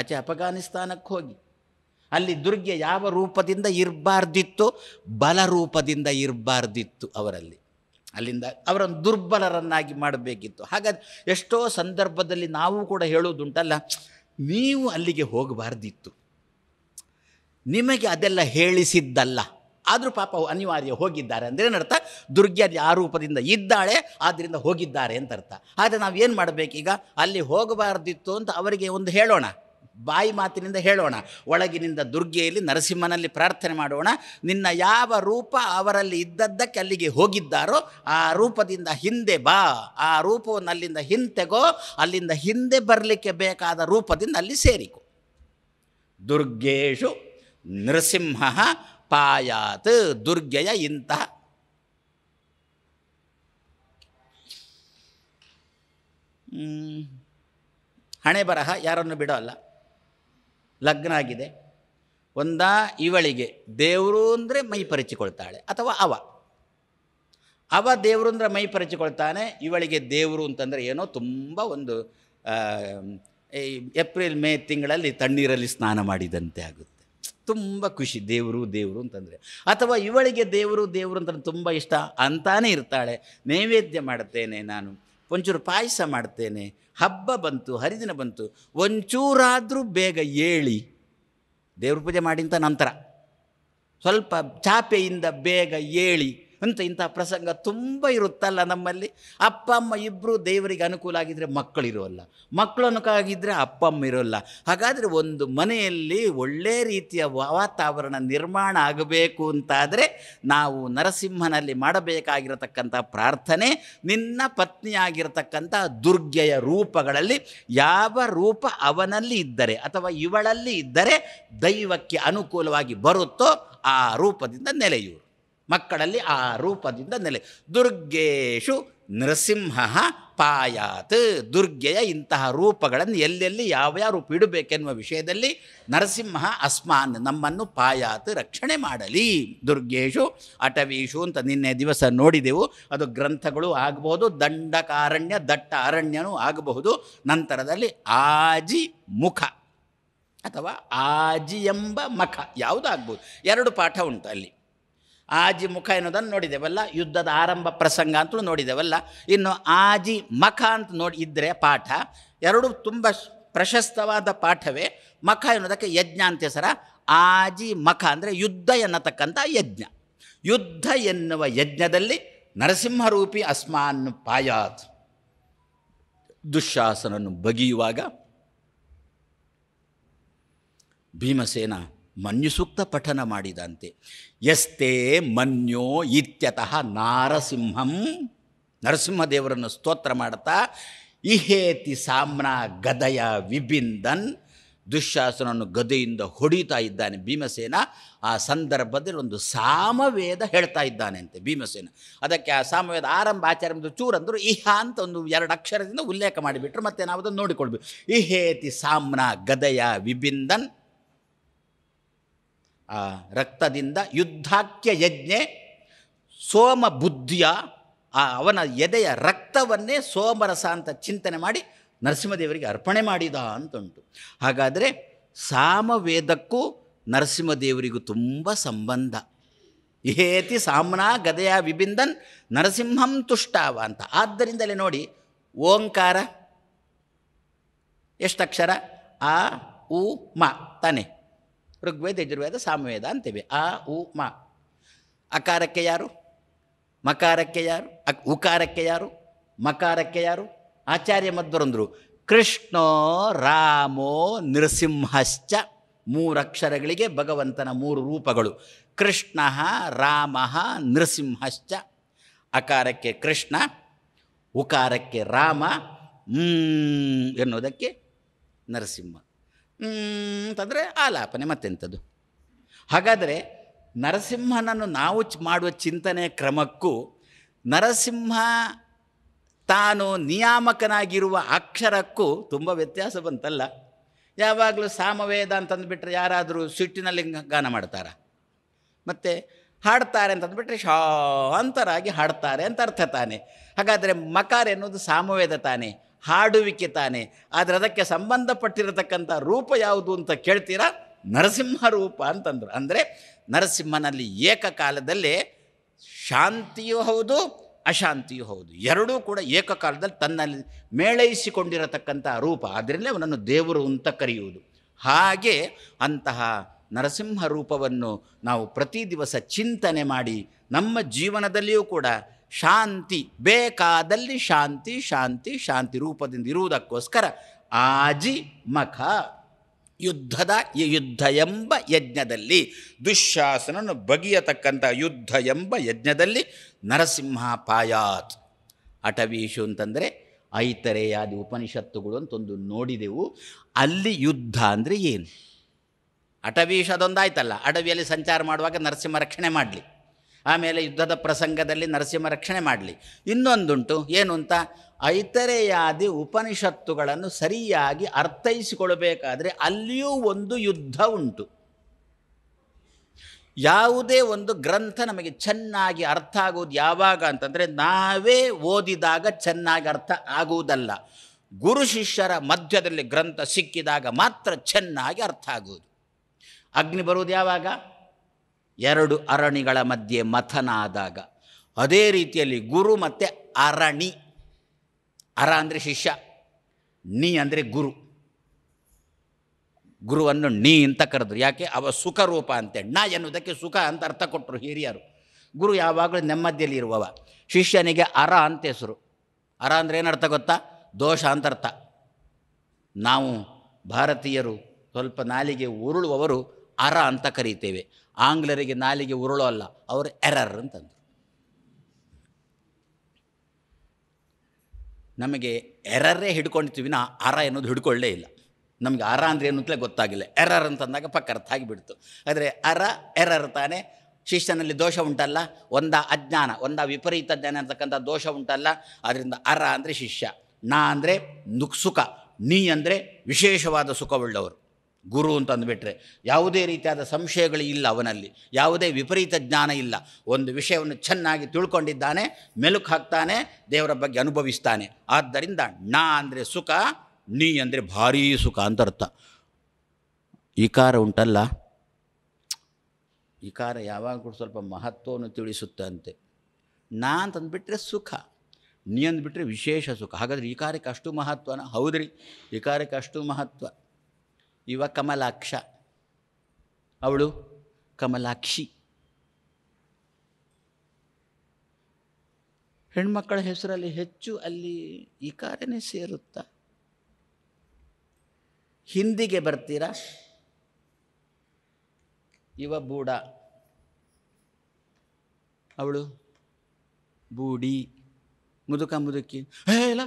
ಆಚೆ ಅಫಘಾನಿಸ್ತಾನಕ್ಕೆ ಹೋಗಿ ಅಲ್ಲಿ ದುರ್ಗೆ ಯಾವ ರೂಪದಿಂದ ಇರಬಾರ್ದಿತ್ತು ರೂಪದಿಂದ ಇರಬಾರ್ದಿತ್ತು ಅವರಲ್ಲಿ ಅಲ್ಲಿಂದ ಅವರನ್ನು ದುರ್ಬಲರನ್ನಾಗಿ ಮಾಡಬೇಕಿತ್ತು ಹಾಗಾದ ಎಷ್ಟೋ ಸಂದರ್ಭದಲ್ಲಿ ನಾವು ಕೂಡ ಹೇಳೋದುಂಟಲ್ಲ ನೀವು ಅಲ್ಲಿಗೆ ಹೋಗಬಾರ್ದಿತ್ತು ನಿಮಗೆ ಅದೆಲ್ಲ ಹೇಳಿಸಿದ್ದಲ್ಲ ಆದರೂ ಪಾಪ ಅನಿವಾರ್ಯ ಹೋಗಿದ್ದಾರೆ ಅಂದರೆ ಏನರ್ಥ ದುರ್ಗೆ ಆ ರೂಪದಿಂದ ಇದ್ದಾಳೆ ಆದ್ದರಿಂದ ಹೋಗಿದ್ದಾರೆ ಅಂತ ಅರ್ಥ ಆದರೆ ನಾವು ಏನು ಮಾಡಬೇಕೀಗ ಅಲ್ಲಿ ಹೋಗಬಾರ್ದಿತ್ತು ಅಂತ ಅವರಿಗೆ ಒಂದು ಹೇಳೋಣ ಬಾಯಿ ಮಾತಿನಿಂದ ಹೇಳೋಣ ಒಳಗಿನಿಂದ ದುರ್ಗೆಯಲ್ಲಿ ನರಸಿಂಹನಲ್ಲಿ ಪ್ರಾರ್ಥನೆ ಮಾಡೋಣ ನಿನ್ನ ಯಾವ ರೂಪ ಅವರಲ್ಲಿ ಇದ್ದದ್ದಕ್ಕೆ ಅಲ್ಲಿಗೆ ಹೋಗಿದ್ದಾರೋ ಆ ರೂಪದಿಂದ ಹಿಂದೆ ಬಾ ಆ ರೂಪವನ್ನು ಅಲ್ಲಿಂದ ಹಿಂತೆಗೋ ಅಲ್ಲಿಂದ ಹಿಂದೆ ಬರಲಿಕ್ಕೆ ಬೇಕಾದ ರೂಪದಿಂದ ಅಲ್ಲಿ ಸೇರಿಕೋ ದುರ್ಗೇಶು ನೃಸಿಂಹ ಪಾಯಾತ್ ದುರ್ಗೆಯ ಇಂತಹ ಹಣೆ ಬರಹ ಯಾರನ್ನು ಬಿಡೋಲ್ಲ ಲಗ್ನ ಆಗಿದೆ ಒಂದ ಇವಳಿಗೆ ದೇವರು ಅಂದರೆ ಮೈ ಪರಿಚಿಕೊಳ್ತಾಳೆ ಅಥವಾ ಅವ ಅವ ದೇವರು ಅಂದರೆ ಮೈ ಪರಿಚಿಕೊಳ್ತಾನೆ ಇವಳಿಗೆ ದೇವರು ಅಂತಂದರೆ ಏನೋ ತುಂಬ ಒಂದು ಏಪ್ರಿಲ್ ಮೇ ತಿಂಗಳಲ್ಲಿ ತಣ್ಣೀರಲ್ಲಿ ಸ್ನಾನ ಮಾಡಿದಂತೆ ಆಗುತ್ತೆ ತುಂಬ ಖುಷಿ ದೇವರು ದೇವರು ಅಂತಂದರೆ ಅಥವಾ ಇವಳಿಗೆ ದೇವರು ದೇವರು ಅಂತಂದ್ರೆ ತುಂಬ ಇಷ್ಟ ಅಂತಾನೆ ಇರ್ತಾಳೆ ನೈವೇದ್ಯ ಮಾಡ್ತೇನೆ ನಾನು ಒಂಚೂರು ಪಾಯಸ ಮಾಡ್ತೇನೆ ಹಬ್ಬ ಬಂತು ಹರಿದಿನ ಬಂತು ಒಂಚೂರಾದರೂ ಬೇಗ ಏಳಿ ದೇವ್ರ ಪೂಜೆ ಮಾಡಿಂತ ನಂತರ ಸ್ವಲ್ಪ ಚಾಪೆಯಿಂದ ಬೇಗ ಏಳಿ ಅಂತ ಇಂಥ ಪ್ರಸಂಗ ತುಂಬ ಇರುತ್ತಲ್ಲ ನಮ್ಮಲ್ಲಿ ಅಪ್ಪ ಅಮ್ಮ ಇಬ್ಬರು ದೇವರಿಗೆ ಅನುಕೂಲ ಆಗಿದ್ದರೆ ಮಕ್ಕಳಿರೋಲ್ಲ ಮಕ್ಕಳು ಅನುಕೂಲ ಅಪ್ಪ ಅಮ್ಮ ಇರೋಲ್ಲ ಹಾಗಾದರೆ ಒಂದು ಮನೆಯಲ್ಲಿ ಒಳ್ಳೆ ರೀತಿಯ ವಾತಾವರಣ ನಿರ್ಮಾಣ ಆಗಬೇಕು ಅಂತಾದರೆ ನಾವು ನರಸಿಂಹನಲ್ಲಿ ಮಾಡಬೇಕಾಗಿರತಕ್ಕಂಥ ಪ್ರಾರ್ಥನೆ ನಿನ್ನ ಪತ್ನಿಯಾಗಿರತಕ್ಕಂಥ ದುರ್ಗೆಯ ರೂಪಗಳಲ್ಲಿ ಯಾವ ರೂಪ ಅವನಲ್ಲಿ ಇದ್ದರೆ ಅಥವಾ ಇವಳಲ್ಲಿ ಇದ್ದರೆ ದೈವಕ್ಕೆ ಅನುಕೂಲವಾಗಿ ಬರುತ್ತೋ ಆ ರೂಪದಿಂದ ನೆಲೆಯೂರು ಮಕ್ಕಳಲ್ಲಿ ಆ ರೂಪದಿಂದ ನೆಲೆ ದುರ್ಗೇಶು ನೃಸಿಂಹ ಪಾಯಾತ್ ದುರ್ಗೆಯ ಇಂತಹ ರೂಪಗಳನ್ನು ಎಲ್ಲೆಲ್ಲಿ ಯಾವ ಯಾವ ರೂಪ ಇಡಬೇಕೆನ್ನುವ ವಿಷಯದಲ್ಲಿ ನರಸಿಂಹ ಅಸ್ಮಾನ್ ನಮ್ಮನ್ನು ಪಾಯಾತ್ ರಕ್ಷಣೆ ಮಾಡಲಿ ದುರ್ಗೇಶು ಅಟವೀಶು ಅಂತ ನಿನ್ನೆ ದಿವಸ ನೋಡಿದೆವು ಅದು ಗ್ರಂಥಗಳು ಆಗಬಹುದು ದಂಡಕಾರಣ್ಯ ದಟ್ಟ ಅರಣ್ಯನೂ ಆಗಬಹುದು ನಂತರದಲ್ಲಿ ಆಜಿ ಮುಖ ಅಥವಾ ಆಜಿ ಎಂಬ ಮಖ ಯಾವುದಾಗ್ಬೋದು ಎರಡು ಪಾಠ ಉಂಟು ಅಲ್ಲಿ ಆಜಿ ಮುಖ ಎನ್ನುವುದನ್ನು ನೋಡಿದೆವಲ್ಲ ಯುದ್ಧದ ಆರಂಭ ಪ್ರಸಂಗ ಅಂತಲೂ ನೋಡಿದೆವಲ್ಲ ಇನ್ನು ಆಜಿ ಮಖ ಅಂತ ನೋಡಿ ಇದ್ದರೆ ಪಾಠ ಎರಡೂ ತುಂಬ ಪ್ರಶಸ್ತವಾದ ಪಾಠವೇ ಮಖ ಎನ್ನುವುದಕ್ಕೆ ಯಜ್ಞ ಅಂತ ಹೆಸರ ಆಜಿ ಮಖ ಅಂದರೆ ಯುದ್ಧ ಎನ್ನತಕ್ಕಂಥ ಯಜ್ಞ ಯುದ್ಧ ಎನ್ನುವ ಯಜ್ಞದಲ್ಲಿ ನರಸಿಂಹರೂಪಿ ಅಸ್ಮಾನ್ ಪಾಯಾತ್ ದುಶಾಸನನ್ನು ಬಗೆಯುವಾಗ ಭೀಮಸೇನ ಮನ್ಯುಸೂಕ್ತ ಪಠನ ಮಾಡಿದಂತೆ ಎಸ್ತೆ ಮನ್ಯೋ ಇತ್ಯತಃ ನಾರಸಿಂಹಂ ನರಸಿಂಹದೇವರನ್ನು ಸ್ತೋತ್ರ ಮಾಡ್ತಾ ಇಹೇತಿ ಸಾಮ್ನ ಗದಯ ವಿಬಿಂದನ್ ದುಶ್ಯಾಸನನ್ನು ಗದೆಯಿಂದ ಹೊಡೀತಾ ಇದ್ದಾನೆ ಭೀಮಸೇನ ಆ ಸಂದರ್ಭದಲ್ಲಿ ಒಂದು ಸಾಮವೇದ ಹೇಳ್ತಾ ಇದ್ದಾನೆ ಅಂತೆ ಭೀಮಸೇನ ಅದಕ್ಕೆ ಆ ಸಾಮವೇದ ಆರಂಭ ಚೂರು ಅಂದರು ಇಹ ಅಂತ ಒಂದು ಎರಡು ಅಕ್ಷರದಿಂದ ಉಲ್ಲೇಖ ಮಾಡಿಬಿಟ್ರು ಮತ್ತೆ ನಾವು ಅದನ್ನು ನೋಡಿಕೊಳ್ಬೇಕು ಇಹೇತಿ ಸಾಮ್ನ ಗದಯ ವಿಬಿಂದನ್ ಆ ರಕ್ತದಿಂದ ಯುದ್ಧಾಕ್ಯ ಯಜ್ಞೆ ಸೋಮ ಬುದ್ಧಿಯ ಆ ಅವನ ಎದೆಯ ರಕ್ತವನ್ನೇ ಸೋಮರಸ ಅಂತ ಚಿಂತನೆ ಮಾಡಿ ನರಸಿಂಹದೇವರಿಗೆ ಅರ್ಪಣೆ ಮಾಡಿದ ಅಂತುಂಟು ಹಾಗಾದರೆ ಸಾಮವೇದಕ್ಕೂ ನರಸಿಂಹದೇವರಿಗೂ ತುಂಬ ಸಂಬಂಧ ಏತಿ ಸಾಮ್ನಾ ಗದೆಯ ವಿಬಿಂದನ್ ನರಸಿಂಹಂ ತುಷ್ಟಾವ ಅಂತ ಆದ್ದರಿಂದಲೇ ನೋಡಿ ಓಂಕಾರ ಎಷ್ಟಕ್ಷರ ಆ ಉ ಮ ತಾನೇ ಋಗ್ವೇದ ಯಜುರ್ವೇದ ಸಾಮವೇದ ಅಂತೇವೆ ಆ ಉ ಮ ಅಕಾರಕ್ಕೆ ಯಾರು ಮಕಾರಕ್ಕೆ ಯಾರು ಅಕ್ ಉಕಾರಕ್ಕೆ ಯಾರು ಮಕಾರಕ್ಕೆ ಯಾರು ಆಚಾರ್ಯ ಮಧ್ವರಂದರು ಕೃಷ್ಣೋ ರಾಮೋ ನೃಸಿಂಹಶ್ಚ ಮೂರಕ್ಷರಗಳಿಗೆ ಭಗವಂತನ ಮೂರು ರೂಪಗಳು ಕೃಷ್ಣ ರಾಮ ನೃಸಿಂಹಶ್ಚ ಅಕಾರಕ್ಕೆ ಕೃಷ್ಣ ಉಕಾರಕ್ಕೆ ರಾಮ ಎನ್ನುವುದಕ್ಕೆ ನರಸಿಂಹ ಅಂತಂದರೆ ಆಲಾಪನೆ ಮತ್ತೆಂಥದ್ದು ಹಾಗಾದರೆ ನರಸಿಂಹನನ್ನು ನಾವು ಮಾಡುವ ಚಿಂತನೆ ಕ್ರಮಕ್ಕೂ ನರಸಿಂಹ ತಾನು ನಿಯಾಮಕನಾಗಿರುವ ಅಕ್ಷರಕ್ಕೂ ತುಂಬ ವ್ಯತ್ಯಾಸ ಬಂತಲ್ಲ ಯಾವಾಗಲೂ ಸಾಮವೇದ ಅಂತಂದುಬಿಟ್ರೆ ಯಾರಾದರೂ ಸಿಟ್ಟಿನಲ್ಲಿ ಗಾನ ಮಾಡ್ತಾರ ಮತ್ತು ಹಾಡ್ತಾರೆ ಅಂತಂದುಬಿಟ್ರೆ ಶಾಂತರಾಗಿ ಹಾಡ್ತಾರೆ ಅಂತ ಅರ್ಥ ತಾನೆ ಹಾಗಾದರೆ ಮಕಾರ ಎನ್ನುವುದು ಸಾಮವೇದ ತಾನೆ ಹಾಡುವಿಕೆ ತಾನೆ ಆದರೆ ಅದಕ್ಕೆ ಸಂಬಂಧಪಟ್ಟಿರತಕ್ಕಂಥ ರೂಪ ಯಾವುದು ಅಂತ ಕೇಳ್ತೀರಾ ನರಸಿಂಹ ರೂಪ ಅಂತಂದರು ಅಂದರೆ ನರಸಿಂಹನಲ್ಲಿ ಏಕಕಾಲದಲ್ಲಿ ಶಾಂತಿಯೂ ಹೌದು ಅಶಾಂತಿಯೂ ಹೌದು ಎರಡೂ ಕೂಡ ಏಕಕಾಲದಲ್ಲಿ ತನ್ನಲ್ಲಿ ಮೇಳೈಸಿಕೊಂಡಿರತಕ್ಕಂಥ ರೂಪ ಅದರಲ್ಲಿ ಅವನನ್ನು ದೇವರು ಅಂತ ಕರೆಯುವುದು ಹಾಗೆ ಅಂತಹ ನರಸಿಂಹ ರೂಪವನ್ನು ನಾವು ಪ್ರತಿ ದಿವಸ ಚಿಂತನೆ ಮಾಡಿ ನಮ್ಮ ಜೀವನದಲ್ಲಿಯೂ ಕೂಡ ಶಾಂತಿ ಬೇಕಾದಲ್ಲಿ ಶಾಂತಿ ಶಾಂತಿ ಶಾಂತಿ ರೂಪದಿಂದ ಇರುವುದಕ್ಕೋಸ್ಕರ ಆಜಿ ಮಖ ಯುದ್ಧದ ಯುದ್ಧ ಎಂಬ ಯಜ್ಞದಲ್ಲಿ ದುಶ್ಯಾಸನನ್ನು ಬಗೆಯತಕ್ಕಂಥ ಯುದ್ಧ ಎಂಬ ಯಜ್ಞದಲ್ಲಿ ನರಸಿಂಹ ಅಟವೀಶು ಅಂತಂದರೆ ಐತರೆಯಾದಿ ಉಪನಿಷತ್ತುಗಳು ಅಂತೊಂದು ನೋಡಿದೆವು ಅಲ್ಲಿ ಯುದ್ಧ ಅಂದರೆ ಏನು ಆಯ್ತಲ್ಲ ಅಡವಿಯಲ್ಲಿ ಸಂಚಾರ ಮಾಡುವಾಗ ನರಸಿಂಹ ರಕ್ಷಣೆ ಮಾಡಲಿ ಆಮೇಲೆ ಯುದ್ಧದ ಪ್ರಸಂಗದಲ್ಲಿ ನರಸಿಂಹ ರಕ್ಷಣೆ ಮಾಡಲಿ ಇನ್ನೊಂದುಂಟು ಏನು ಅಂತ ಐತರೆಯಾದಿ ಉಪನಿಷತ್ತುಗಳನ್ನು ಸರಿಯಾಗಿ ಅರ್ಥೈಸಿಕೊಳ್ಳಬೇಕಾದರೆ ಅಲ್ಲಿಯೂ ಒಂದು ಯುದ್ಧ ಉಂಟು ಯಾವುದೇ ಒಂದು ಗ್ರಂಥ ನಮಗೆ ಚೆನ್ನಾಗಿ ಅರ್ಥ ಆಗುವುದು ಯಾವಾಗ ಅಂತಂದರೆ ನಾವೇ ಓದಿದಾಗ ಚೆನ್ನಾಗಿ ಅರ್ಥ ಆಗುವುದಲ್ಲ ಗುರು ಶಿಷ್ಯರ ಮಧ್ಯದಲ್ಲಿ ಗ್ರಂಥ ಸಿಕ್ಕಿದಾಗ ಮಾತ್ರ ಚೆನ್ನಾಗಿ ಅರ್ಥ ಆಗುವುದು ಅಗ್ನಿ ಬರುವುದು ಯಾವಾಗ ಎರಡು ಅರಣಿಗಳ ಮಧ್ಯೆ ಮಥನ ಆದಾಗ ಅದೇ ರೀತಿಯಲ್ಲಿ ಗುರು ಮತ್ತು ಅರಣಿ ಅರ ಅಂದರೆ ಶಿಷ್ಯ ನೀ ಅಂದರೆ ಗುರು ಗುರುವನ್ನು ನೀ ಅಂತ ಕರೆದ್ರು ಯಾಕೆ ಅವ ಸುಖರೂಪ ಅಂತೆ ನಾ ಎನ್ನುವುದಕ್ಕೆ ಸುಖ ಅಂತ ಅರ್ಥ ಕೊಟ್ಟರು ಹಿರಿಯರು ಗುರು ಯಾವಾಗಲೂ ನೆಮ್ಮದಿಯಲ್ಲಿ ಇರುವವ ಶಿಷ್ಯನಿಗೆ ಅರ ಅಂತ ಹೆಸರು ಅರ ಅಂದರೆ ಏನರ್ಥ ಗೊತ್ತಾ ದೋಷ ಅಂತ ಅರ್ಥ ನಾವು ಭಾರತೀಯರು ಸ್ವಲ್ಪ ನಾಲಿಗೆ ಉರುಳುವವರು ಅರ ಅಂತ ಕರೀತೇವೆ ಆಂಗ್ಲರಿಗೆ ನಾಲಿಗೆ ಉರುಳು ಅಲ್ಲ ಅವರು ಎರರ್ ಅಂತಂದರು ನಮಗೆ ಎರರೇ ಹಿಡ್ಕೊಂಡಿತ್ತು ನಾ ಅರ ಎನ್ನುವುದು ಹಿಡ್ಕೊಳ್ಳೇ ಇಲ್ಲ ನಮಗೆ ಅರ ಅಂದರೆ ಏನು ಗೊತ್ತಾಗಿಲ್ಲ ಎರರ್ ಅಂತಂದಾಗ ಪಕ್ಕ ಅರ್ಥ ಆಗಿಬಿಡ್ತು ಆದರೆ ಅರ ಎರರ್ ತಾನೆ ಶಿಷ್ಯನಲ್ಲಿ ದೋಷ ಉಂಟಲ್ಲ ಒಂದ ಅಜ್ಞಾನ ಒಂದ ವಿಪರೀತ ಜ್ಞಾನ ಅಂತಕ್ಕಂಥ ದೋಷ ಉಂಟಲ್ಲ ಅದರಿಂದ ಅರ ಅಂದರೆ ಶಿಷ್ಯ ನಾ ಅಂದರೆ ನುಕ್ಸುಖ ನೀ ಅಂದರೆ ವಿಶೇಷವಾದ ಸುಖವುಳ್ಳವರು ಗುರು ಅಂತಂದುಬಿಟ್ರೆ ಯಾವುದೇ ರೀತಿಯಾದ ಸಂಶಯಗಳು ಇಲ್ಲ ಅವನಲ್ಲಿ ಯಾವುದೇ ವಿಪರೀತ ಜ್ಞಾನ ಇಲ್ಲ ಒಂದು ವಿಷಯವನ್ನು ಚೆನ್ನಾಗಿ ತಿಳ್ಕೊಂಡಿದ್ದಾನೆ ಮೆಲುಕು ಹಾಕ್ತಾನೆ ದೇವರ ಬಗ್ಗೆ ಅನುಭವಿಸ್ತಾನೆ ಆದ್ದರಿಂದ ನಾ ಅಂದರೆ ಸುಖ ನೀ ಅಂದರೆ ಭಾರೀ ಸುಖ ಅಂತ ಅರ್ಥ ಇಕಾರ ಉಂಟಲ್ಲ ಇಕಾರ ಯಾವಾಗ ಕೂಡ ಸ್ವಲ್ಪ ಮಹತ್ವವನ್ನು ತಿಳಿಸುತ್ತಂತೆ ನಾ ಅಂತಂದುಬಿಟ್ರೆ ಸುಖ ನೀ ಅಂದ್ಬಿಟ್ರೆ ವಿಶೇಷ ಸುಖ ಹಾಗಾದರೆ ಈ ಕಾರ್ಯಕ್ಕೆ ಅಷ್ಟು ಮಹತ್ವನ ಹೌದ್ರಿ ಈ ಕಾರ್ಯಕ್ಕೆ ಅಷ್ಟು ಮಹತ್ವ ಇವ ಕಮಲಾಕ್ಷ ಅವಳು ಕಮಲಾಕ್ಷಿ ಹೆಣ್ಮಕ್ಕಳ ಹೆಸರಲ್ಲಿ ಹೆಚ್ಚು ಅಲ್ಲಿ ಈ ಕಾರ್ಯನೇ ಸೇರುತ್ತಾ ಹಿಂದಿಗೆ ಬರ್ತೀರಾ ಇವ ಬೂಡ ಅವಳು ಬೂಡಿ ಮುದುಕ ಮುದುಕಿ ಹೇ ಇಲ್ಲ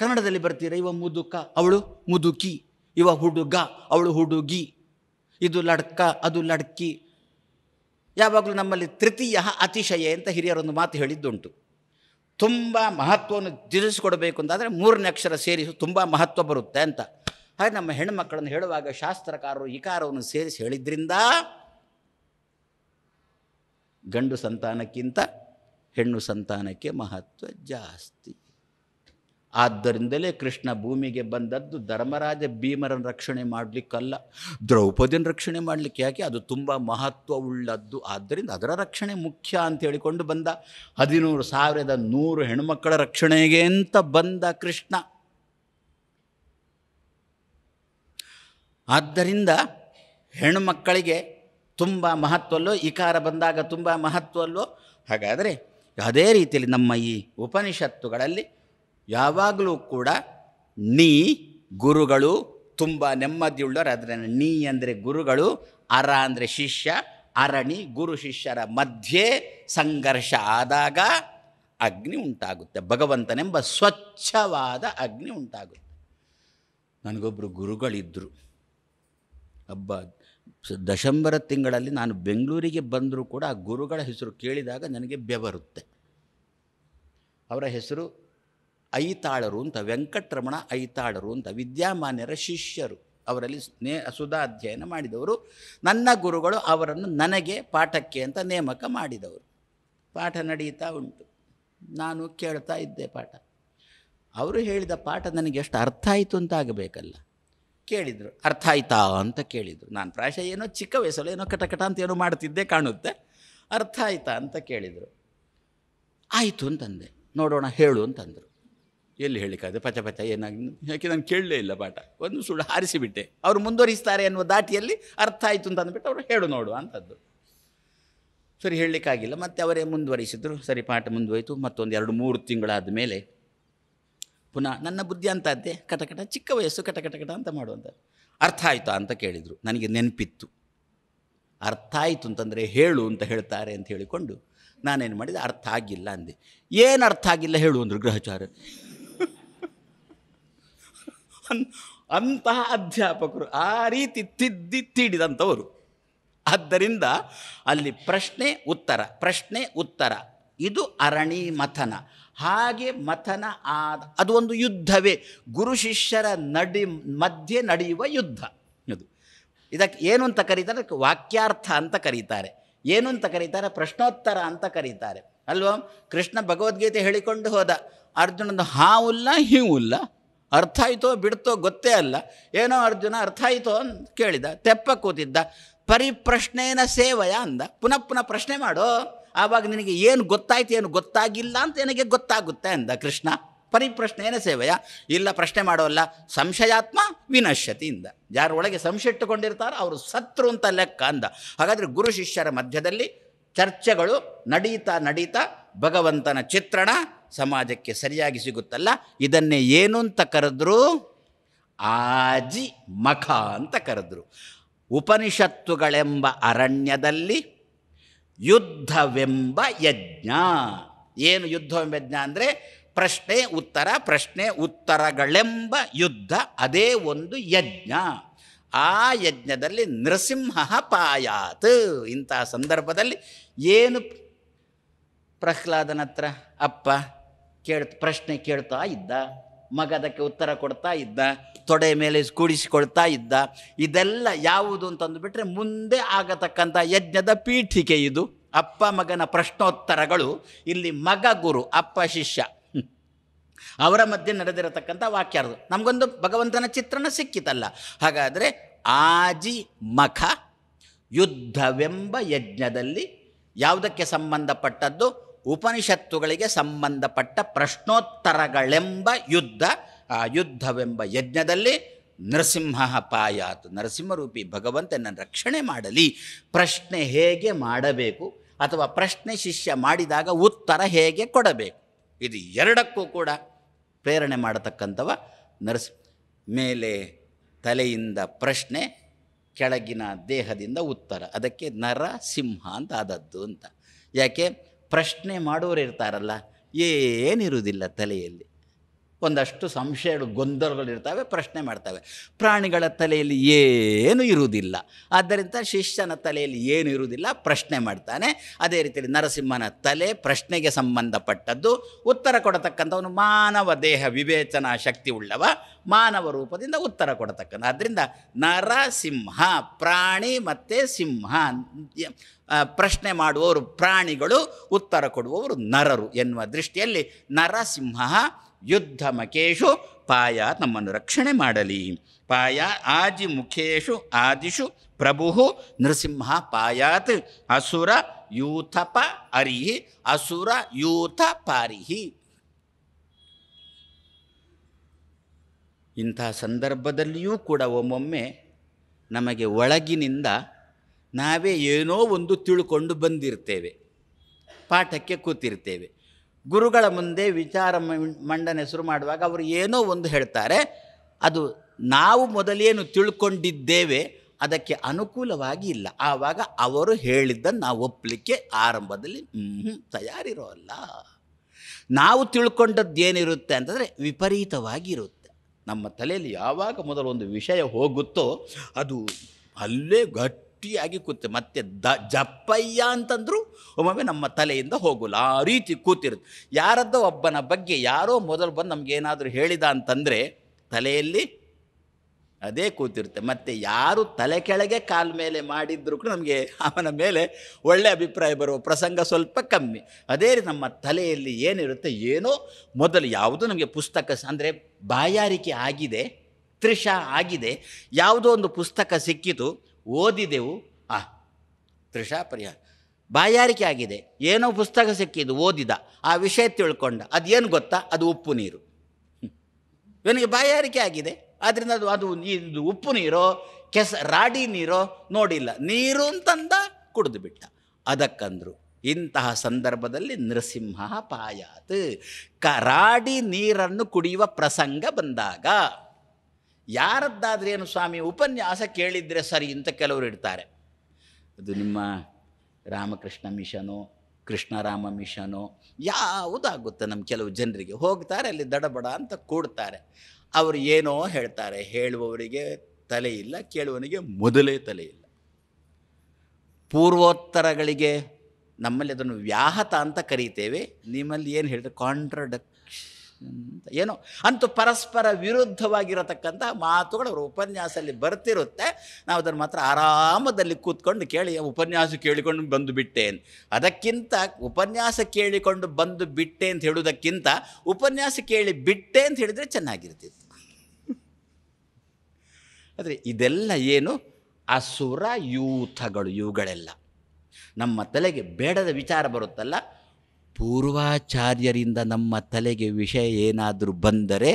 ಕನ್ನಡದಲ್ಲಿ ಬರ್ತೀರಾ ಇವ ಮುದುಕ ಅವಳು ಮುದುಕಿ ಇವ ಹುಡುಗ ಅವಳು ಹುಡುಗಿ ಇದು ಲಡ್ಕ ಅದು ಲಡ್ಕಿ ಯಾವಾಗಲೂ ನಮ್ಮಲ್ಲಿ ತೃತೀಯ ಅತಿಶಯ ಅಂತ ಹಿರಿಯರೊಂದು ಮಾತು ಹೇಳಿದ್ದುಂಟು ತುಂಬ ಮಹತ್ವವನ್ನು ತಿಳಿಸಿಕೊಡಬೇಕು ಅಂತಾದರೆ ಮೂರನೇ ಅಕ್ಷರ ಸೇರಿಸು ತುಂಬ ಮಹತ್ವ ಬರುತ್ತೆ ಅಂತ ಹಾಗೆ ನಮ್ಮ ಹೆಣ್ಣುಮಕ್ಕಳನ್ನು ಹೇಳುವಾಗ ಶಾಸ್ತ್ರಕಾರರು ಇಕಾರವನ್ನು ಸೇರಿಸಿ ಹೇಳಿದ್ರಿಂದ ಗಂಡು ಸಂತಾನಕ್ಕಿಂತ ಹೆಣ್ಣು ಸಂತಾನಕ್ಕೆ ಮಹತ್ವ ಜಾಸ್ತಿ ಆದ್ದರಿಂದಲೇ ಕೃಷ್ಣ ಭೂಮಿಗೆ ಬಂದದ್ದು ಧರ್ಮರಾಜ ಭೀಮರನ್ನು ರಕ್ಷಣೆ ಮಾಡಲಿಕ್ಕಲ್ಲ ದ್ರೌಪದಿನ ರಕ್ಷಣೆ ಮಾಡಲಿಕ್ಕೆ ಯಾಕೆ ಅದು ತುಂಬ ಮಹತ್ವವುಳ್ಳದ್ದು ಆದ್ದರಿಂದ ಅದರ ರಕ್ಷಣೆ ಮುಖ್ಯ ಅಂತ ಹೇಳಿಕೊಂಡು ಬಂದ ಹದಿನೂರು ಸಾವಿರದ ನೂರು ಹೆಣ್ಮಕ್ಕಳ ರಕ್ಷಣೆಗೆ ಅಂತ ಬಂದ ಕೃಷ್ಣ ಆದ್ದರಿಂದ ಹೆಣ್ಮಕ್ಕಳಿಗೆ ತುಂಬ ಮಹತ್ವಲ್ಲೋ ಇಕಾರ ಬಂದಾಗ ತುಂಬ ಮಹತ್ವಲ್ಲೋ ಹಾಗಾದರೆ ಅದೇ ರೀತಿಯಲ್ಲಿ ನಮ್ಮ ಈ ಉಪನಿಷತ್ತುಗಳಲ್ಲಿ ಯಾವಾಗಲೂ ಕೂಡ ನೀ ಗುರುಗಳು ತುಂಬ ನೆಮ್ಮದಿಯುಳ್ಳವರು ಅದರಲ್ಲಿ ನೀ ಅಂದರೆ ಗುರುಗಳು ಅರ ಅಂದರೆ ಶಿಷ್ಯ ಅರಣಿ ಗುರು ಶಿಷ್ಯರ ಮಧ್ಯೆ ಸಂಘರ್ಷ ಆದಾಗ ಅಗ್ನಿ ಉಂಟಾಗುತ್ತೆ ಭಗವಂತನೆಂಬ ಸ್ವಚ್ಛವಾದ ಅಗ್ನಿ ಉಂಟಾಗುತ್ತೆ ನನಗೊಬ್ಬರು ಗುರುಗಳಿದ್ದರು ಹಬ್ಬ ದಶಂಬರ ತಿಂಗಳಲ್ಲಿ ನಾನು ಬೆಂಗಳೂರಿಗೆ ಬಂದರೂ ಕೂಡ ಆ ಗುರುಗಳ ಹೆಸರು ಕೇಳಿದಾಗ ನನಗೆ ಬೆವರುತ್ತೆ ಅವರ ಹೆಸರು ಐತಾಳರು ಅಂತ ವೆಂಕಟರಮಣ ಐತಾಳರು ಅಂತ ವಿದ್ಯಾಮಾನ್ಯರ ಶಿಷ್ಯರು ಅವರಲ್ಲಿ ನೇ ಸುಧಾ ಅಧ್ಯಯನ ಮಾಡಿದವರು ನನ್ನ ಗುರುಗಳು ಅವರನ್ನು ನನಗೆ ಪಾಠಕ್ಕೆ ಅಂತ ನೇಮಕ ಮಾಡಿದವರು ಪಾಠ ನಡೀತಾ ಉಂಟು ನಾನು ಕೇಳ್ತಾ ಇದ್ದೆ ಪಾಠ ಅವರು ಹೇಳಿದ ಪಾಠ ನನಗೆ ಎಷ್ಟು ಅರ್ಥ ಆಯಿತು ಅಂತ ಆಗಬೇಕಲ್ಲ ಕೇಳಿದರು ಅರ್ಥ ಆಯ್ತಾ ಅಂತ ಕೇಳಿದರು ನಾನು ಪ್ರಾಯಶಃ ಏನೋ ಚಿಕ್ಕ ವಯಸ್ಸಲ್ಲಿ ಏನೋ ಕಟಕಟ ಅಂತ ಏನೋ ಮಾಡ್ತಿದ್ದೆ ಕಾಣುತ್ತೆ ಅರ್ಥ ಆಯ್ತಾ ಅಂತ ಕೇಳಿದರು ಆಯಿತು ಅಂತಂದೆ ನೋಡೋಣ ಹೇಳು ಅಂತಂದರು ಎಲ್ಲಿ ಹೇಳಿಕಾದೆ ಪಚ ಪಚ ಏನಾಗಿ ಯಾಕೆ ನಾನು ಕೇಳಲೇ ಇಲ್ಲ ಪಾಠ ಒಂದು ಸುಳ್ಳು ಹಾರಿಸಿಬಿಟ್ಟೆ ಅವರು ಮುಂದುವರಿಸ್ತಾರೆ ಎನ್ನುವ ದಾಟಿಯಲ್ಲಿ ಅರ್ಥ ಆಯಿತು ಅಂತ ಅಂದ್ಬಿಟ್ಟು ಅವರು ಹೇಳು ನೋಡು ಅಂತದ್ದು ಸರಿ ಹೇಳಲಿಕ್ಕಾಗಿಲ್ಲ ಮತ್ತು ಅವರೇ ಮುಂದುವರಿಸಿದ್ರು ಸರಿ ಪಾಠ ಮುಂದುವರಿತು ಮತ್ತೊಂದು ಎರಡು ಮೂರು ತಿಂಗಳಾದ ಮೇಲೆ ಪುನಃ ನನ್ನ ಬುದ್ಧಿ ಅಂತದ್ದೇ ಕಟಕಟ ಚಿಕ್ಕ ವಯಸ್ಸು ಕಟಕಟಕಟ ಅಂತ ಮಾಡುವಂಥದ್ದು ಅರ್ಥ ಆಯಿತು ಅಂತ ಕೇಳಿದರು ನನಗೆ ನೆನಪಿತ್ತು ಅರ್ಥ ಆಯಿತು ಅಂತಂದರೆ ಹೇಳು ಅಂತ ಹೇಳ್ತಾರೆ ಅಂತ ಹೇಳಿಕೊಂಡು ನಾನೇನು ಮಾಡಿದೆ ಅರ್ಥ ಆಗಿಲ್ಲ ಅಂದೆ ಏನು ಅರ್ಥ ಆಗಿಲ್ಲ ಹೇಳು ಅಂದರು ಗ್ರಹಚಾರ ಅಂತಹ ಅಧ್ಯಾಪಕರು ಆ ರೀತಿ ತಿದ್ದಿ ತಿಡಿದಂಥವರು ಆದ್ದರಿಂದ ಅಲ್ಲಿ ಪ್ರಶ್ನೆ ಉತ್ತರ ಪ್ರಶ್ನೆ ಉತ್ತರ ಇದು ಅರಣಿ ಮಥನ ಹಾಗೆ ಮಥನ ಆದ ಅದು ಒಂದು ಯುದ್ಧವೇ ಗುರು ಶಿಷ್ಯರ ನಡಿ ಮಧ್ಯೆ ನಡೆಯುವ ಯುದ್ಧ ಅದು ಇದಕ್ಕೆ ಏನು ಅಂತ ಕರೀತಾರೆ ವಾಕ್ಯಾರ್ಥ ಅಂತ ಕರೀತಾರೆ ಏನು ಅಂತ ಕರೀತಾರೆ ಪ್ರಶ್ನೋತ್ತರ ಅಂತ ಕರೀತಾರೆ ಅಲ್ವಾ ಕೃಷ್ಣ ಭಗವದ್ಗೀತೆ ಹೇಳಿಕೊಂಡು ಹೋದ ಅರ್ಜುನನ ಹಾವುಲ್ಲ ಹೀವುಲ್ಲ ಅರ್ಥ ಆಯಿತೋ ಬಿಡ್ತೋ ಗೊತ್ತೇ ಅಲ್ಲ ಏನೋ ಅರ್ಜುನ ಅರ್ಥ ಆಯಿತೋ ಅಂತ ಕೇಳಿದ ತೆಪ್ಪ ಕೂತಿದ್ದ ಪರಿಪ್ರಶ್ನೆನ ಸೇವಯ ಅಂದ ಪುನಃ ಪುನಃ ಪ್ರಶ್ನೆ ಮಾಡೋ ಆವಾಗ ನಿನಗೆ ಏನು ಗೊತ್ತಾಯ್ತು ಏನು ಗೊತ್ತಾಗಿಲ್ಲ ಅಂತ ನನಗೆ ಗೊತ್ತಾಗುತ್ತೆ ಅಂದ ಕೃಷ್ಣ ಪರಿಪ್ರಶ್ನೆಯೇ ಸೇವಯ ಇಲ್ಲ ಪ್ರಶ್ನೆ ಮಾಡೋಲ್ಲ ಸಂಶಯಾತ್ಮ ವಿನಶ್ಯತಿ ಇಂದ ಯಾರೊಳಗೆ ಸಂಶಯ ಇಟ್ಟುಕೊಂಡಿರ್ತಾರೋ ಅವರು ಸತ್ರು ಅಂತ ಲೆಕ್ಕ ಅಂದ ಹಾಗಾದರೆ ಗುರು ಶಿಷ್ಯರ ಮಧ್ಯದಲ್ಲಿ ಚರ್ಚೆಗಳು ನಡೀತಾ ನಡೀತಾ ಭಗವಂತನ ಚಿತ್ರಣ ಸಮಾಜಕ್ಕೆ ಸರಿಯಾಗಿ ಸಿಗುತ್ತಲ್ಲ ಇದನ್ನೇ ಏನು ಅಂತ ಕರೆದ್ರು ಆಜಿ ಮಖ ಅಂತ ಕರೆದ್ರು ಉಪನಿಷತ್ತುಗಳೆಂಬ ಅರಣ್ಯದಲ್ಲಿ ಯುದ್ಧವೆಂಬ ಯಜ್ಞ ಏನು ಯುದ್ಧವೆಂಬ ಯಜ್ಞ ಅಂದರೆ ಪ್ರಶ್ನೆ ಉತ್ತರ ಪ್ರಶ್ನೆ ಉತ್ತರಗಳೆಂಬ ಯುದ್ಧ ಅದೇ ಒಂದು ಯಜ್ಞ ಆ ಯಜ್ಞದಲ್ಲಿ ನೃಸಿಂಹ ಪಾಯಾತ್ ಇಂತಹ ಸಂದರ್ಭದಲ್ಲಿ ಏನು ಪ್ರಹ್ಲಾದನ ಹತ್ರ ಅಪ್ಪ ಕೇಳ್ ಪ್ರಶ್ನೆ ಕೇಳ್ತಾ ಇದ್ದ ಮಗ ಅದಕ್ಕೆ ಉತ್ತರ ಕೊಡ್ತಾ ಇದ್ದ ತೊಡೆ ಮೇಲೆ ಕೂಡಿಸಿಕೊಳ್ತಾ ಇದ್ದ ಇದೆಲ್ಲ ಯಾವುದು ಅಂತಂದುಬಿಟ್ರೆ ಮುಂದೆ ಆಗತಕ್ಕಂಥ ಯಜ್ಞದ ಪೀಠಿಕೆ ಇದು ಅಪ್ಪ ಮಗನ ಪ್ರಶ್ನೋತ್ತರಗಳು ಇಲ್ಲಿ ಮಗ ಗುರು ಅಪ್ಪ ಶಿಷ್ಯ ಅವರ ಮಧ್ಯೆ ನಡೆದಿರತಕ್ಕಂಥ ವಾಕ್ಯಾರ್ಥ ನಮಗೊಂದು ಭಗವಂತನ ಚಿತ್ರಣ ಸಿಕ್ಕಿತಲ್ಲ ಹಾಗಾದರೆ ಆಜಿ ಮಖ ಯುದ್ಧವೆಂಬ ಯಜ್ಞದಲ್ಲಿ ಯಾವುದಕ್ಕೆ ಸಂಬಂಧಪಟ್ಟದ್ದು ಉಪನಿಷತ್ತುಗಳಿಗೆ ಸಂಬಂಧಪಟ್ಟ ಪ್ರಶ್ನೋತ್ತರಗಳೆಂಬ ಯುದ್ಧ ಆ ಯುದ್ಧವೆಂಬ ಯಜ್ಞದಲ್ಲಿ ನರಸಿಂಹ ಪಾಯಾತು ನರಸಿಂಹರೂಪಿ ಭಗವಂತನನ್ನು ರಕ್ಷಣೆ ಮಾಡಲಿ ಪ್ರಶ್ನೆ ಹೇಗೆ ಮಾಡಬೇಕು ಅಥವಾ ಪ್ರಶ್ನೆ ಶಿಷ್ಯ ಮಾಡಿದಾಗ ಉತ್ತರ ಹೇಗೆ ಕೊಡಬೇಕು ಇದು ಎರಡಕ್ಕೂ ಕೂಡ ಪ್ರೇರಣೆ ಮಾಡತಕ್ಕಂಥವ ನರಸಿ ಮೇಲೆ ತಲೆಯಿಂದ ಪ್ರಶ್ನೆ ಕೆಳಗಿನ ದೇಹದಿಂದ ಉತ್ತರ ಅದಕ್ಕೆ ನರಸಿಂಹ ಅಂತ ಆದದ್ದು ಅಂತ ಯಾಕೆ ಪ್ರಶ್ನೆ ಮಾಡೋರು ಇರ್ತಾರಲ್ಲ ಏನಿರುವುದಿಲ್ಲ ತಲೆಯಲ್ಲಿ ಒಂದಷ್ಟು ಸಂಶಯಗಳು ಗೊಂದಲಗಳಿರ್ತವೆ ಪ್ರಶ್ನೆ ಮಾಡ್ತವೆ ಪ್ರಾಣಿಗಳ ತಲೆಯಲ್ಲಿ ಏನು ಇರುವುದಿಲ್ಲ ಆದ್ದರಿಂದ ಶಿಷ್ಯನ ತಲೆಯಲ್ಲಿ ಏನು ಇರುವುದಿಲ್ಲ ಪ್ರಶ್ನೆ ಮಾಡ್ತಾನೆ ಅದೇ ರೀತಿಯಲ್ಲಿ ನರಸಿಂಹನ ತಲೆ ಪ್ರಶ್ನೆಗೆ ಸಂಬಂಧಪಟ್ಟದ್ದು ಉತ್ತರ ಕೊಡತಕ್ಕಂಥವನು ಮಾನವ ದೇಹ ವಿವೇಚನಾ ಶಕ್ತಿ ಉಳ್ಳವ ಮಾನವ ರೂಪದಿಂದ ಉತ್ತರ ಕೊಡತಕ್ಕಂಥ ಆದ್ದರಿಂದ ನರಸಿಂಹ ಪ್ರಾಣಿ ಮತ್ತು ಸಿಂಹ ಪ್ರಶ್ನೆ ಮಾಡುವವರು ಪ್ರಾಣಿಗಳು ಉತ್ತರ ಕೊಡುವವರು ನರರು ಎನ್ನುವ ದೃಷ್ಟಿಯಲ್ಲಿ ನರಸಿಂಹ ಯುದ್ಧ ಮಕೇಶು ಪಾಯ ನಮ್ಮನ್ನು ರಕ್ಷಣೆ ಮಾಡಲಿ ಪಾಯ ಆಜಿ ಮುಖೇಶು ಆದಿಶು ಪ್ರಭು ನೃಸಿಂಹ ಪಾಯಾತ್ ಅಸುರ ಯೂಥಪ ಅರಿಹಿ ಅಸುರ ಯೂಥ ಪಾರಿಹಿ ಇಂತಹ ಸಂದರ್ಭದಲ್ಲಿಯೂ ಕೂಡ ಒಮ್ಮೊಮ್ಮೆ ನಮಗೆ ಒಳಗಿನಿಂದ ನಾವೇ ಏನೋ ಒಂದು ತಿಳ್ಕೊಂಡು ಬಂದಿರ್ತೇವೆ ಪಾಠಕ್ಕೆ ಕೂತಿರ್ತೇವೆ ಗುರುಗಳ ಮುಂದೆ ವಿಚಾರ ಮಂಡನೆ ಶುರು ಮಾಡುವಾಗ ಅವರು ಏನೋ ಒಂದು ಹೇಳ್ತಾರೆ ಅದು ನಾವು ಮೊದಲೇನು ತಿಳ್ಕೊಂಡಿದ್ದೇವೆ ಅದಕ್ಕೆ ಅನುಕೂಲವಾಗಿ ಇಲ್ಲ ಆವಾಗ ಅವರು ಹೇಳಿದ್ದನ್ನು ನಾವು ಒಪ್ಪಲಿಕ್ಕೆ ಆರಂಭದಲ್ಲಿ ಅಲ್ಲ ನಾವು ತಿಳ್ಕೊಂಡದ್ದು ಏನಿರುತ್ತೆ ಅಂತಂದರೆ ವಿಪರೀತವಾಗಿರುತ್ತೆ ನಮ್ಮ ತಲೆಯಲ್ಲಿ ಯಾವಾಗ ಮೊದಲು ಒಂದು ವಿಷಯ ಹೋಗುತ್ತೋ ಅದು ಅಲ್ಲೇ ಗಟ್ಟಿ ಗಟ್ಟಿಯಾಗಿ ಕೂತು ಮತ್ತೆ ದ ಜಪ್ಪಯ್ಯ ಅಂತಂದರೂ ಒಮ್ಮೊಮ್ಮೆ ನಮ್ಮ ತಲೆಯಿಂದ ಹೋಗುಲ್ಲ ಆ ರೀತಿ ಕೂತಿರುತ್ತೆ ಯಾರದ್ದೋ ಒಬ್ಬನ ಬಗ್ಗೆ ಯಾರೋ ಮೊದಲು ಬಂದು ನಮಗೇನಾದರೂ ಹೇಳಿದ ಅಂತಂದರೆ ತಲೆಯಲ್ಲಿ ಅದೇ ಕೂತಿರುತ್ತೆ ಮತ್ತು ಯಾರು ತಲೆ ಕೆಳಗೆ ಕಾಲ ಮೇಲೆ ಮಾಡಿದ್ರು ಕೂಡ ನಮಗೆ ಅವನ ಮೇಲೆ ಒಳ್ಳೆಯ ಅಭಿಪ್ರಾಯ ಬರುವ ಪ್ರಸಂಗ ಸ್ವಲ್ಪ ಕಮ್ಮಿ ಅದೇ ರೀತಿ ನಮ್ಮ ತಲೆಯಲ್ಲಿ ಏನಿರುತ್ತೆ ಏನೋ ಮೊದಲು ಯಾವುದು ನಮಗೆ ಪುಸ್ತಕ ಅಂದರೆ ಬಾಯಾರಿಕೆ ಆಗಿದೆ ತ್ರಿಷಾ ಆಗಿದೆ ಯಾವುದೋ ಒಂದು ಪುಸ್ತಕ ಸಿಕ್ಕಿತು ಓದಿದೆವು ಆ ತೃಷಾ ಪರಿಹಾರ ಬಾಯಾರಿಕೆ ಆಗಿದೆ ಏನೋ ಪುಸ್ತಕ ಸಿಕ್ಕಿದ್ದು ಓದಿದ ಆ ವಿಷಯ ತಿಳ್ಕೊಂಡ ಅದೇನು ಗೊತ್ತಾ ಅದು ಉಪ್ಪು ನೀರು ಇವನಿಗೆ ಬಾಯಾರಿಕೆ ಆಗಿದೆ ಆದ್ದರಿಂದ ಅದು ಅದು ಇದು ಉಪ್ಪು ನೀರೋ ಕೆಸ ರಾಡಿ ನೀರೋ ನೋಡಿಲ್ಲ ನೀರು ಅಂತಂದ ಕುಡಿದು ಬಿಟ್ಟ ಅದಕ್ಕಂದ್ರು ಇಂತಹ ಸಂದರ್ಭದಲ್ಲಿ ನೃಸಿಂಹ ಪಾಯಾತ್ ಕ ರಾಡಿ ನೀರನ್ನು ಕುಡಿಯುವ ಪ್ರಸಂಗ ಬಂದಾಗ ಯಾರದ್ದಾದ್ರೇನು ಸ್ವಾಮಿ ಉಪನ್ಯಾಸ ಕೇಳಿದರೆ ಸರಿ ಅಂತ ಕೆಲವರು ಇಡ್ತಾರೆ ಅದು ನಿಮ್ಮ ರಾಮಕೃಷ್ಣ ಮಿಷನು ಕೃಷ್ಣರಾಮ ಮಿಷನು ಯಾವುದಾಗುತ್ತೆ ನಮ್ಮ ಕೆಲವು ಜನರಿಗೆ ಹೋಗ್ತಾರೆ ಅಲ್ಲಿ ದಡಬಡ ಅಂತ ಕೂಡ್ತಾರೆ ಅವರು ಏನೋ ಹೇಳ್ತಾರೆ ಹೇಳುವವರಿಗೆ ತಲೆ ಇಲ್ಲ ಕೇಳುವವನಿಗೆ ಮೊದಲೇ ತಲೆ ಇಲ್ಲ ಪೂರ್ವೋತ್ತರಗಳಿಗೆ ನಮ್ಮಲ್ಲಿ ಅದನ್ನು ವ್ಯಾಹತ ಅಂತ ಕರೀತೇವೆ ನಿಮ್ಮಲ್ಲಿ ಏನು ಹೇಳಿದ್ರೆ ಕಾಂಟ್ರಡಕ್ಟ್ ಅಂತ ಏನೋ ಅಂತೂ ಪರಸ್ಪರ ವಿರುದ್ಧವಾಗಿರತಕ್ಕಂಥ ಮಾತುಗಳು ಅವರು ಉಪನ್ಯಾಸದಲ್ಲಿ ಬರ್ತಿರುತ್ತೆ ನಾವು ಅದನ್ನು ಮಾತ್ರ ಆರಾಮದಲ್ಲಿ ಕೂತ್ಕೊಂಡು ಕೇಳಿ ಉಪನ್ಯಾಸ ಕೇಳಿಕೊಂಡು ಬಂದು ಬಿಟ್ಟೇನು ಅದಕ್ಕಿಂತ ಉಪನ್ಯಾಸ ಕೇಳಿಕೊಂಡು ಬಂದು ಬಿಟ್ಟೆ ಅಂತ ಹೇಳುವುದಕ್ಕಿಂತ ಉಪನ್ಯಾಸ ಕೇಳಿ ಬಿಟ್ಟೆ ಅಂತ ಹೇಳಿದರೆ ಚೆನ್ನಾಗಿರ್ತಿತ್ತು ಆದರೆ ಇದೆಲ್ಲ ಏನು ಅಸುರ ಯೂಥಗಳು ಇವುಗಳೆಲ್ಲ ನಮ್ಮ ತಲೆಗೆ ಬೇಡದ ವಿಚಾರ ಬರುತ್ತಲ್ಲ ಪೂರ್ವಾಚಾರ್ಯರಿಂದ ನಮ್ಮ ತಲೆಗೆ ವಿಷಯ ಏನಾದರೂ ಬಂದರೆ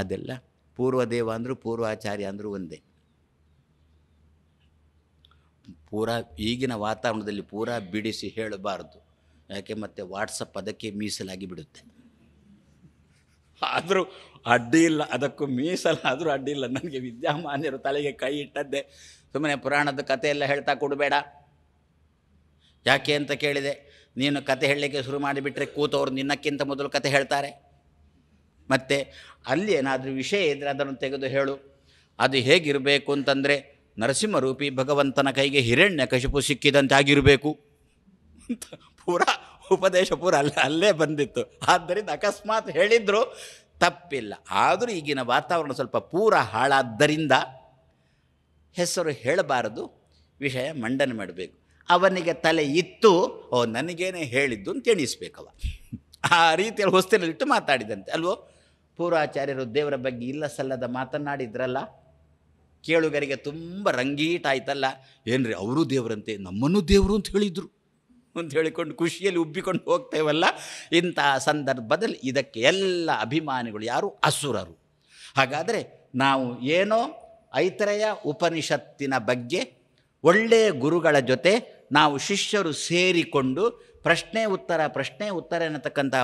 ಅದೆಲ್ಲ ಪೂರ್ವದೇವ ಅಂದರೂ ಪೂರ್ವಾಚಾರ್ಯ ಅಂದರೂ ಒಂದೇ ಪೂರ ಈಗಿನ ವಾತಾವರಣದಲ್ಲಿ ಪೂರ ಬಿಡಿಸಿ ಹೇಳಬಾರ್ದು ಯಾಕೆ ಮತ್ತೆ ವಾಟ್ಸಪ್ ಅದಕ್ಕೆ ಮೀಸಲಾಗಿ ಬಿಡುತ್ತೆ ಆದರೂ ಅಡ್ಡಿ ಇಲ್ಲ ಅದಕ್ಕೂ ಮೀಸಲಾದರೂ ಅಡ್ಡಿ ಇಲ್ಲ ನನಗೆ ವಿದ್ಯಾಮಾನ್ಯರು ತಲೆಗೆ ಕೈ ಇಟ್ಟದ್ದೇ ಸುಮ್ಮನೆ ಪುರಾಣದ ಕಥೆಯೆಲ್ಲ ಹೇಳ್ತಾ ಕೊಡಬೇಡ ಯಾಕೆ ಅಂತ ಕೇಳಿದೆ ನೀನು ಕತೆ ಹೇಳಲಿಕ್ಕೆ ಶುರು ಮಾಡಿಬಿಟ್ರೆ ಕೂತವ್ರು ನಿನ್ನಕ್ಕಿಂತ ಮೊದಲು ಕತೆ ಹೇಳ್ತಾರೆ ಮತ್ತು ಅಲ್ಲಿ ಏನಾದರೂ ವಿಷಯ ಇದ್ದರೆ ಅದನ್ನು ತೆಗೆದು ಹೇಳು ಅದು ಹೇಗಿರಬೇಕು ಅಂತಂದರೆ ನರಸಿಂಹರೂಪಿ ಭಗವಂತನ ಕೈಗೆ ಹಿರಣ್ಯ ಕಶಿಪು ಸಿಕ್ಕಿದಂತೆ ಆಗಿರಬೇಕು ಅಂತ ಪೂರಾ ಉಪದೇಶ ಪೂರ ಅಲ್ಲ ಅಲ್ಲೇ ಬಂದಿತ್ತು ಆದ್ದರಿಂದ ಅಕಸ್ಮಾತ್ ಹೇಳಿದ್ರು ತಪ್ಪಿಲ್ಲ ಆದರೂ ಈಗಿನ ವಾತಾವರಣ ಸ್ವಲ್ಪ ಪೂರ ಹಾಳಾದ್ದರಿಂದ ಹೆಸರು ಹೇಳಬಾರದು ವಿಷಯ ಮಂಡನೆ ಮಾಡಬೇಕು ಅವನಿಗೆ ತಲೆ ಇತ್ತು ಓ ನನಗೇನೆ ಹೇಳಿದ್ದು ಅಂತ ಎಣಿಸ್ಬೇಕವ ಆ ರೀತಿಯಲ್ಲಿ ಹೊಸ್ತಿನಲ್ಲಿಟ್ಟು ಮಾತಾಡಿದಂತೆ ಅಲ್ವೋ ಪೂರ್ವಾಚಾರ್ಯರು ದೇವರ ಬಗ್ಗೆ ಇಲ್ಲ ಸಲ್ಲದ ಮಾತನಾಡಿದ್ರಲ್ಲ ಕೇಳುಗರಿಗೆ ತುಂಬ ಆಯ್ತಲ್ಲ ಏನ್ರಿ ಅವರು ದೇವರಂತೆ ನಮ್ಮನ್ನು ದೇವರು ಅಂತ ಹೇಳಿದರು ಅಂತ ಹೇಳಿಕೊಂಡು ಖುಷಿಯಲ್ಲಿ ಉಬ್ಬಿಕೊಂಡು ಹೋಗ್ತೇವಲ್ಲ ಇಂಥ ಸಂದರ್ಭದಲ್ಲಿ ಇದಕ್ಕೆ ಎಲ್ಲ ಅಭಿಮಾನಿಗಳು ಯಾರು ಅಸುರರು ಹಾಗಾದರೆ ನಾವು ಏನೋ ಐತರೆಯ ಉಪನಿಷತ್ತಿನ ಬಗ್ಗೆ ಒಳ್ಳೆಯ ಗುರುಗಳ ಜೊತೆ ನಾವು ಶಿಷ್ಯರು ಸೇರಿಕೊಂಡು ಪ್ರಶ್ನೆ ಉತ್ತರ ಪ್ರಶ್ನೆ ಉತ್ತರ ಎನ್ನತಕ್ಕಂಥ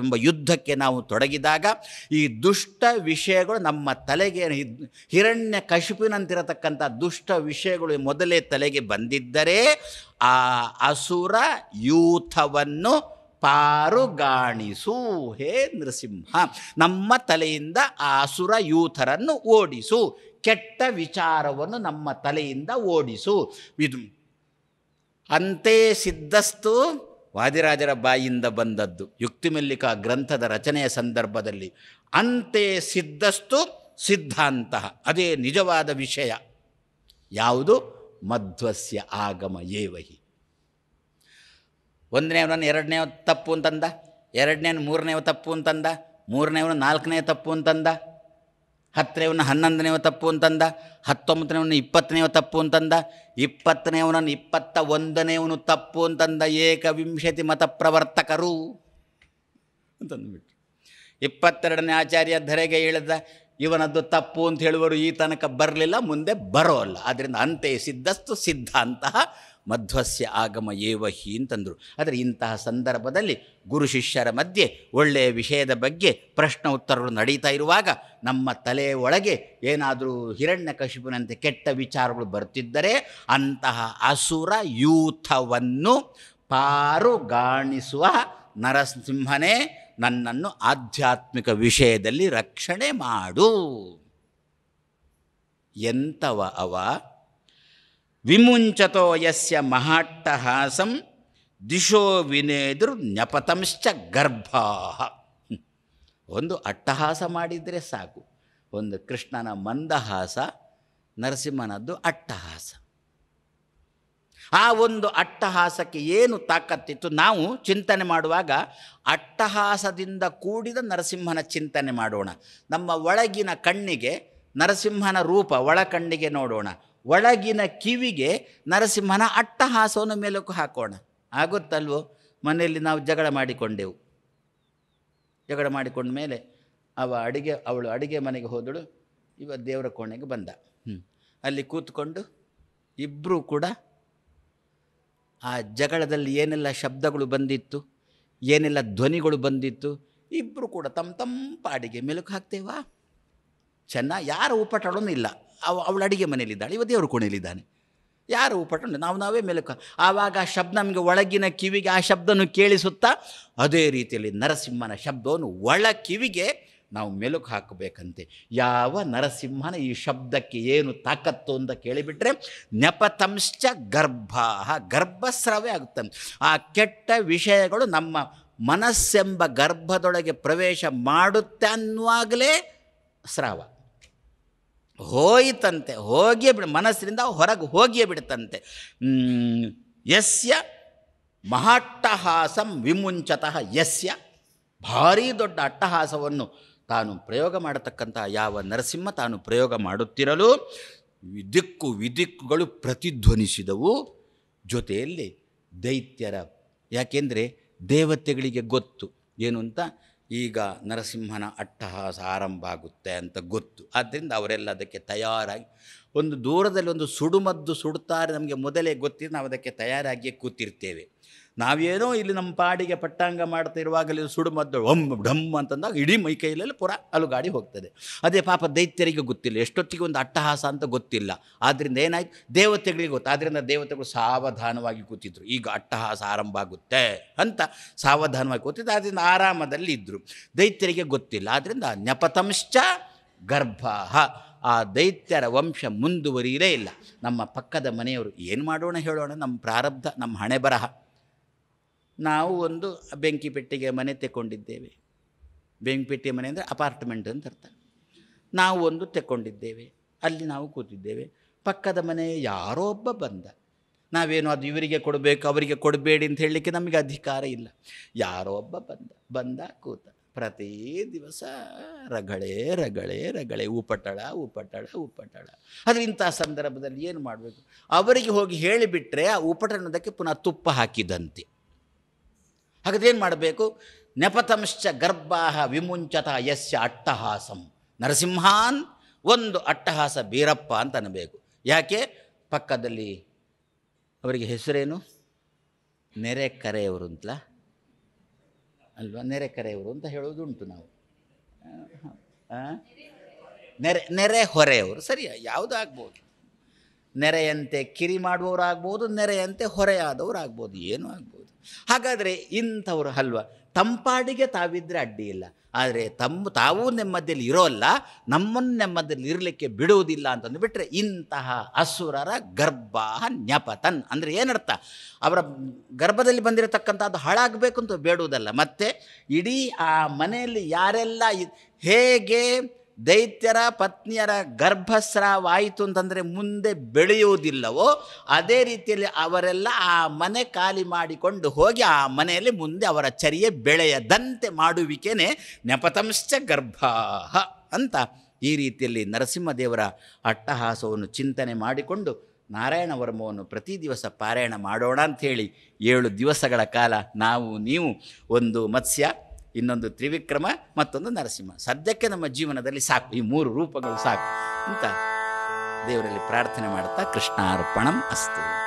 ಎಂಬ ಯುದ್ಧಕ್ಕೆ ನಾವು ತೊಡಗಿದಾಗ ಈ ದುಷ್ಟ ವಿಷಯಗಳು ನಮ್ಮ ತಲೆಗೆ ಹಿರಣ್ಯ ಕಶಿಪಿನಂತಿರತಕ್ಕಂಥ ದುಷ್ಟ ವಿಷಯಗಳು ಮೊದಲೇ ತಲೆಗೆ ಬಂದಿದ್ದರೆ ಆ ಅಸುರ ಯೂಥವನ್ನು ಪಾರುಗಾಣಿಸು ಹೇ ನೃಸಿಂಹ ನಮ್ಮ ತಲೆಯಿಂದ ಆ ಅಸುರ ಯೂಥರನ್ನು ಓಡಿಸು ಕೆಟ್ಟ ವಿಚಾರವನ್ನು ನಮ್ಮ ತಲೆಯಿಂದ ಓಡಿಸು ಇದು ಅಂತೆ ಸಿದ್ಧಸ್ತು ವಾದಿರಾಜರ ಬಾಯಿಯಿಂದ ಬಂದದ್ದು ಯುಕ್ತಿಮಲ್ಲಿಕಾ ಗ್ರಂಥದ ರಚನೆಯ ಸಂದರ್ಭದಲ್ಲಿ ಅಂತೆ ಸಿದ್ಧಸ್ತು ಸಿದ್ಧಾಂತ ಅದೇ ನಿಜವಾದ ವಿಷಯ ಯಾವುದು ಮಧ್ವಸ್ಯ ಆಗಮ ಏವಹಿ ಒಂದನೇವನನ್ನು ಎರಡನೇ ತಪ್ಪು ಅಂತಂದ ಎರಡನೇನು ಮೂರನೇವ ತಪ್ಪು ಅಂತಂದ ಮೂರನೇವನು ನಾಲ್ಕನೇ ತಪ್ಪು ಅಂತಂದ ಹತ್ತನೇವನ್ನ ಹನ್ನೊಂದನೇವ ತಪ್ಪು ಅಂತಂದ ಹತ್ತೊಂಬತ್ತನೇವನ್ನ ಇಪ್ಪತ್ತನೇವ ತಪ್ಪು ಅಂತಂದ ಇಪ್ಪತ್ತನೇವನನ್ನು ಇಪ್ಪತ್ತ ಒಂದನೇವನು ತಪ್ಪು ಅಂತಂದ ಏಕವಿಂಶತಿ ಮತ ಪ್ರವರ್ತಕರು ಅಂತಂದುಬಿಟ್ಟು ಇಪ್ಪತ್ತೆರಡನೇ ಆಚಾರ್ಯ ಧರೆಗೆ ಹೇಳಿದ ಇವನದ್ದು ತಪ್ಪು ಅಂತ ಹೇಳುವರು ಈ ತನಕ ಬರಲಿಲ್ಲ ಮುಂದೆ ಬರೋಲ್ಲ ಆದ್ದರಿಂದ ಅಂತೆಯೇ ಸಿದ್ಧಸ್ತು ಸಿದ್ಧ ಅಂತಹ ಮಧ್ವಸ್ಯ ಆಗಮ ಏವಹಿ ಅಂತಂದರು ಆದರೆ ಇಂತಹ ಸಂದರ್ಭದಲ್ಲಿ ಗುರು ಶಿಷ್ಯರ ಮಧ್ಯೆ ಒಳ್ಳೆಯ ವಿಷಯದ ಬಗ್ಗೆ ಪ್ರಶ್ನ ಉತ್ತರಗಳು ನಡೀತಾ ಇರುವಾಗ ನಮ್ಮ ತಲೆ ಒಳಗೆ ಏನಾದರೂ ಹಿರಣ್ಯ ಕಶಿಪುನಂತೆ ಕೆಟ್ಟ ವಿಚಾರಗಳು ಬರ್ತಿದ್ದರೆ ಅಂತಹ ಅಸುರ ಯೂಥವನ್ನು ಪಾರುಗಾಣಿಸುವ ನರಸಿಂಹನೇ ನನ್ನನ್ನು ಆಧ್ಯಾತ್ಮಿಕ ವಿಷಯದಲ್ಲಿ ರಕ್ಷಣೆ ಮಾಡು ಎಂತವ ಅವ ವಿಮುಂಚತೋ ಯಸ್ಯ ಮಹಾಟ್ಟಹಾಸಂ ದಿಶೋ ವಿನೇದುರ್ ನ್ಯಪತಂಶ್ಚ ಗರ್ಭಾ ಒಂದು ಅಟ್ಟಹಾಸ ಮಾಡಿದರೆ ಸಾಕು ಒಂದು ಕೃಷ್ಣನ ಮಂದಹಾಸ ನರಸಿಂಹನದ್ದು ಅಟ್ಟಹಾಸ ಆ ಒಂದು ಅಟ್ಟಹಾಸಕ್ಕೆ ಏನು ತಾಕತ್ತಿತ್ತು ನಾವು ಚಿಂತನೆ ಮಾಡುವಾಗ ಅಟ್ಟಹಾಸದಿಂದ ಕೂಡಿದ ನರಸಿಂಹನ ಚಿಂತನೆ ಮಾಡೋಣ ನಮ್ಮ ಒಳಗಿನ ಕಣ್ಣಿಗೆ ನರಸಿಂಹನ ರೂಪ ಒಳ ಕಣ್ಣಿಗೆ ನೋಡೋಣ ಒಳಗಿನ ಕಿವಿಗೆ ನರಸಿಂಹನ ಅಟ್ಟಹಾಸವನ್ನು ಮೇಲಕ್ಕೆ ಹಾಕೋಣ ಆಗುತ್ತಲ್ವೋ ಮನೆಯಲ್ಲಿ ನಾವು ಜಗಳ ಮಾಡಿಕೊಂಡೆವು ಜಗಳ ಮಾಡಿಕೊಂಡ ಮೇಲೆ ಅವ ಅಡುಗೆ ಅವಳು ಅಡುಗೆ ಮನೆಗೆ ಹೋದಳು ಇವ ದೇವರ ಕೋಣೆಗೆ ಬಂದ ಹ್ಞೂ ಅಲ್ಲಿ ಕೂತ್ಕೊಂಡು ಇಬ್ಬರೂ ಕೂಡ ಆ ಜಗಳದಲ್ಲಿ ಏನೆಲ್ಲ ಶಬ್ದಗಳು ಬಂದಿತ್ತು ಏನೆಲ್ಲ ಧ್ವನಿಗಳು ಬಂದಿತ್ತು ಇಬ್ಬರು ಕೂಡ ತಮ್ಮ ತಂಪ ಅಡಿಗೆ ಮೆಲುಕು ಹಾಕ್ತೇವಾ ಚೆನ್ನ ಯಾರ ಉಪಟಳನೂ ಇಲ್ಲ ಅವ ಅವಳ ಅಡಿಗೆ ಮನೆಯಲ್ಲಿದ್ದಾಳೆ ಇವದೇ ದೇವರು ಕೋಣೆಯಲ್ಲಿದ್ದಾನೆ ಯಾರು ಪಟ್ಟಣ ನಾವು ನಾವೇ ಮೇಲೆ ಆವಾಗ ಆ ಶಬ್ದ ನಮಗೆ ಒಳಗಿನ ಕಿವಿಗೆ ಆ ಶಬ್ದವನ್ನು ಕೇಳಿಸುತ್ತಾ ಅದೇ ರೀತಿಯಲ್ಲಿ ನರಸಿಂಹನ ಶಬ್ದವನ್ನು ಒಳ ಕಿವಿಗೆ ನಾವು ಮೆಲುಕು ಹಾಕಬೇಕಂತೆ ಯಾವ ನರಸಿಂಹನ ಈ ಶಬ್ದಕ್ಕೆ ಏನು ತಾಕತ್ತು ಅಂತ ಕೇಳಿಬಿಟ್ರೆ ನೆಪತಂಶ್ಚ ಗರ್ಭ ಗರ್ಭಸ್ರಾವೇ ಆಗುತ್ತೆ ಆ ಕೆಟ್ಟ ವಿಷಯಗಳು ನಮ್ಮ ಮನಸ್ಸೆಂಬ ಗರ್ಭದೊಳಗೆ ಪ್ರವೇಶ ಮಾಡುತ್ತೆ ಅನ್ನುವಾಗಲೇ ಸ್ರಾವ ಹೋಯಿತಂತೆ ಹೋಗಿಯೇ ಬಿಡ ಮನಸ್ಸಿನಿಂದ ಹೊರಗೆ ಹೋಗಿಯೇ ಬಿಡುತ್ತಂತೆ ಯಸ್ಯ ಮಹಾಟ್ಟಹಾಸಂ ವಿಮುಂಚತಃ ಯಸ್ಯ ಭಾರೀ ದೊಡ್ಡ ಅಟ್ಟಹಾಸವನ್ನು ತಾನು ಪ್ರಯೋಗ ಮಾಡತಕ್ಕಂತಹ ಯಾವ ನರಸಿಂಹ ತಾನು ಪ್ರಯೋಗ ಮಾಡುತ್ತಿರಲು ದಿಕ್ಕು ವಿದಿಕ್ಕುಗಳು ಪ್ರತಿಧ್ವನಿಸಿದವು ಜೊತೆಯಲ್ಲಿ ದೈತ್ಯರ ಯಾಕೆಂದರೆ ದೇವತೆಗಳಿಗೆ ಗೊತ್ತು ಏನು ಅಂತ ಈಗ ನರಸಿಂಹನ ಅಟ್ಟಹಾಸ ಆರಂಭ ಆಗುತ್ತೆ ಅಂತ ಗೊತ್ತು ಆದ್ದರಿಂದ ಅವರೆಲ್ಲ ಅದಕ್ಕೆ ತಯಾರಾಗಿ ಒಂದು ದೂರದಲ್ಲಿ ಒಂದು ಸುಡುಮದ್ದು ಸುಡುತ್ತಾರೆ ನಮಗೆ ಮೊದಲೇ ಗೊತ್ತಿದ್ದು ನಾವು ಅದಕ್ಕೆ ತಯಾರಾಗಿಯೇ ಕೂತಿರ್ತೇವೆ ನಾವೇನೋ ಇಲ್ಲಿ ನಮ್ಮ ಪಾಡಿಗೆ ಪಟ್ಟಾಂಗ ಸುಡು ಸುಡುಮದ್ದು ಒಮ್ ಢಮ್ ಅಂತಂದಾಗ ಇಡೀ ಮೈ ಕೈಲಲ್ಲಿ ಪುರ ಅಲುಗಾಡಿ ಹೋಗ್ತದೆ ಅದೇ ಪಾಪ ದೈತ್ಯರಿಗೆ ಗೊತ್ತಿಲ್ಲ ಎಷ್ಟೊತ್ತಿಗೆ ಒಂದು ಅಟ್ಟಹಾಸ ಅಂತ ಗೊತ್ತಿಲ್ಲ ಆದ್ದರಿಂದ ಏನಾಯ್ತು ದೇವತೆಗಳಿಗೆ ಗೊತ್ತು ಆದ್ದರಿಂದ ದೇವತೆಗಳು ಸಾವಧಾನವಾಗಿ ಕೂತಿದ್ರು ಈಗ ಅಟ್ಟಹಾಸ ಆರಂಭ ಆಗುತ್ತೆ ಅಂತ ಸಾವಧಾನವಾಗಿ ಕೂತಿದ್ದು ಆದ್ದರಿಂದ ಆರಾಮದಲ್ಲಿ ಇದ್ದರು ದೈತ್ಯರಿಗೆ ಗೊತ್ತಿಲ್ಲ ಆದ್ದರಿಂದ ನೆಪತಂಶ್ಚ ಗರ್ಭ ಆ ದೈತ್ಯರ ವಂಶ ಮುಂದುವರಿಯಲೇ ಇಲ್ಲ ನಮ್ಮ ಪಕ್ಕದ ಮನೆಯವರು ಏನು ಮಾಡೋಣ ಹೇಳೋಣ ನಮ್ಮ ಪ್ರಾರಬ್ಧ ನಮ್ಮ ಹಣೆ ಬರಹ ನಾವು ಒಂದು ಬೆಂಕಿ ಪೆಟ್ಟಿಗೆ ಮನೆ ತೆಕ್ಕೊಂಡಿದ್ದೇವೆ ಬೆಂಕಿ ಪೆಟ್ಟಿಗೆ ಮನೆ ಅಂದರೆ ಅಪಾರ್ಟ್ಮೆಂಟ್ ಅಂತ ಅರ್ಥ ನಾವು ಒಂದು ತೆಕ್ಕೊಂಡಿದ್ದೇವೆ ಅಲ್ಲಿ ನಾವು ಕೂತಿದ್ದೇವೆ ಪಕ್ಕದ ಮನೆ ಯಾರೋ ಒಬ್ಬ ಬಂದ ನಾವೇನು ಅದು ಇವರಿಗೆ ಕೊಡಬೇಕು ಅವರಿಗೆ ಕೊಡಬೇಡಿ ಅಂತ ಹೇಳಲಿಕ್ಕೆ ನಮಗೆ ಅಧಿಕಾರ ಇಲ್ಲ ಯಾರೋ ಒಬ್ಬ ಬಂದ ಬಂದ ಕೂತ ಪ್ರತಿ ದಿವಸ ರಗಳೇ ರಗಳೇ ರಗಳೇ ಉಪಟಳ ಉಪಟಳ ಉಪಟಳ ಆದರೆ ಇಂಥ ಸಂದರ್ಭದಲ್ಲಿ ಏನು ಮಾಡಬೇಕು ಅವರಿಗೆ ಹೋಗಿ ಹೇಳಿಬಿಟ್ರೆ ಆ ಉಪಟಣದಕ್ಕೆ ಪುನಃ ತುಪ್ಪ ಹಾಕಿದಂತೆ ಹಾಗದೇನು ಮಾಡಬೇಕು ನೆಪತಂಶ್ಚ ಗರ್ಭಾಹ ವಿಮುಂಚತ ಯಸ್ಯ ಅಟ್ಟಹಾಸಂ ನರಸಿಂಹಾನ್ ಒಂದು ಅಟ್ಟಹಾಸ ಬೀರಪ್ಪ ಅಂತ ಅನ್ನಬೇಕು ಯಾಕೆ ಪಕ್ಕದಲ್ಲಿ ಅವರಿಗೆ ಹೆಸರೇನು ನೆರೆ ಕರೆಯವರು ಅಂತಲ ಅಲ್ವಾ ನೆರೆ ಕರೆಯವರು ಅಂತ ಹೇಳೋದುಂಟು ನಾವು ನೆರೆ ನೆರೆ ಹೊರೆಯವರು ಸರಿಯಾ ಯಾವುದಾಗ್ಬೋದು ನೆರೆಯಂತೆ ಕಿರಿ ಮಾಡುವವರಾಗ್ಬೋದು ನೆರೆಯಂತೆ ಹೊರೆಯಾದವರು ಆಗ್ಬೋದು ಏನೂ ಆಗ್ಬೋದು ಹಾಗಾದರೆ ಇಂಥವ್ರು ಅಲ್ವಾ ತಂಪಾಡಿಗೆ ತಾವಿದ್ದರೆ ಅಡ್ಡಿ ಇಲ್ಲ ಆದರೆ ತಮ್ಮ ತಾವು ನೆಮ್ಮದಿಯಲ್ಲಿ ಇರೋಲ್ಲ ನಮ್ಮನ್ನು ನೆಮ್ಮದಿಯಲ್ಲಿ ಇರಲಿಕ್ಕೆ ಬಿಡುವುದಿಲ್ಲ ಅಂತಂದು ಬಿಟ್ಟರೆ ಇಂತಹ ಅಸುರರ ಗರ್ಭ ನ್ಯಪತನ್ ಅಂದರೆ ಏನರ್ಥ ಅವರ ಗರ್ಭದಲ್ಲಿ ಅದು ಹಾಳಾಗಬೇಕು ಅಂತ ಬೇಡುವುದಲ್ಲ ಮತ್ತು ಇಡೀ ಆ ಮನೆಯಲ್ಲಿ ಯಾರೆಲ್ಲ ಹೇಗೆ ದೈತ್ಯರ ಪತ್ನಿಯರ ಗರ್ಭಸ್ರಾವಾಯಿತು ಅಂತಂದರೆ ಮುಂದೆ ಬೆಳೆಯುವುದಿಲ್ಲವೋ ಅದೇ ರೀತಿಯಲ್ಲಿ ಅವರೆಲ್ಲ ಆ ಮನೆ ಖಾಲಿ ಮಾಡಿಕೊಂಡು ಹೋಗಿ ಆ ಮನೆಯಲ್ಲಿ ಮುಂದೆ ಅವರ ಚರಿಯೆ ಬೆಳೆಯದಂತೆ ಮಾಡುವಿಕೆನೆ ನೆಪತಂಶ್ಚ ಗರ್ಭ ಅಂತ ಈ ರೀತಿಯಲ್ಲಿ ನರಸಿಂಹದೇವರ ಅಟ್ಟಹಾಸವನ್ನು ಚಿಂತನೆ ಮಾಡಿಕೊಂಡು ನಾರಾಯಣ ವರ್ಮವನ್ನು ಪ್ರತಿ ದಿವಸ ಪಾರಾಯಣ ಮಾಡೋಣ ಅಂಥೇಳಿ ಏಳು ದಿವಸಗಳ ಕಾಲ ನಾವು ನೀವು ಒಂದು ಮತ್ಸ್ಯ ಇನ್ನೊಂದು ತ್ರಿವಿಕ್ರಮ ಮತ್ತೊಂದು ನರಸಿಂಹ ಸದ್ಯಕ್ಕೆ ನಮ್ಮ ಜೀವನದಲ್ಲಿ ಸಾಕು ಈ ಮೂರು ರೂಪಗಳು ಸಾಕು ಅಂತ ದೇವರಲ್ಲಿ ಪ್ರಾರ್ಥನೆ ಮಾಡ್ತಾ ಕೃಷ್ಣಾರ್ಪಣಂ ಅಸ್ತು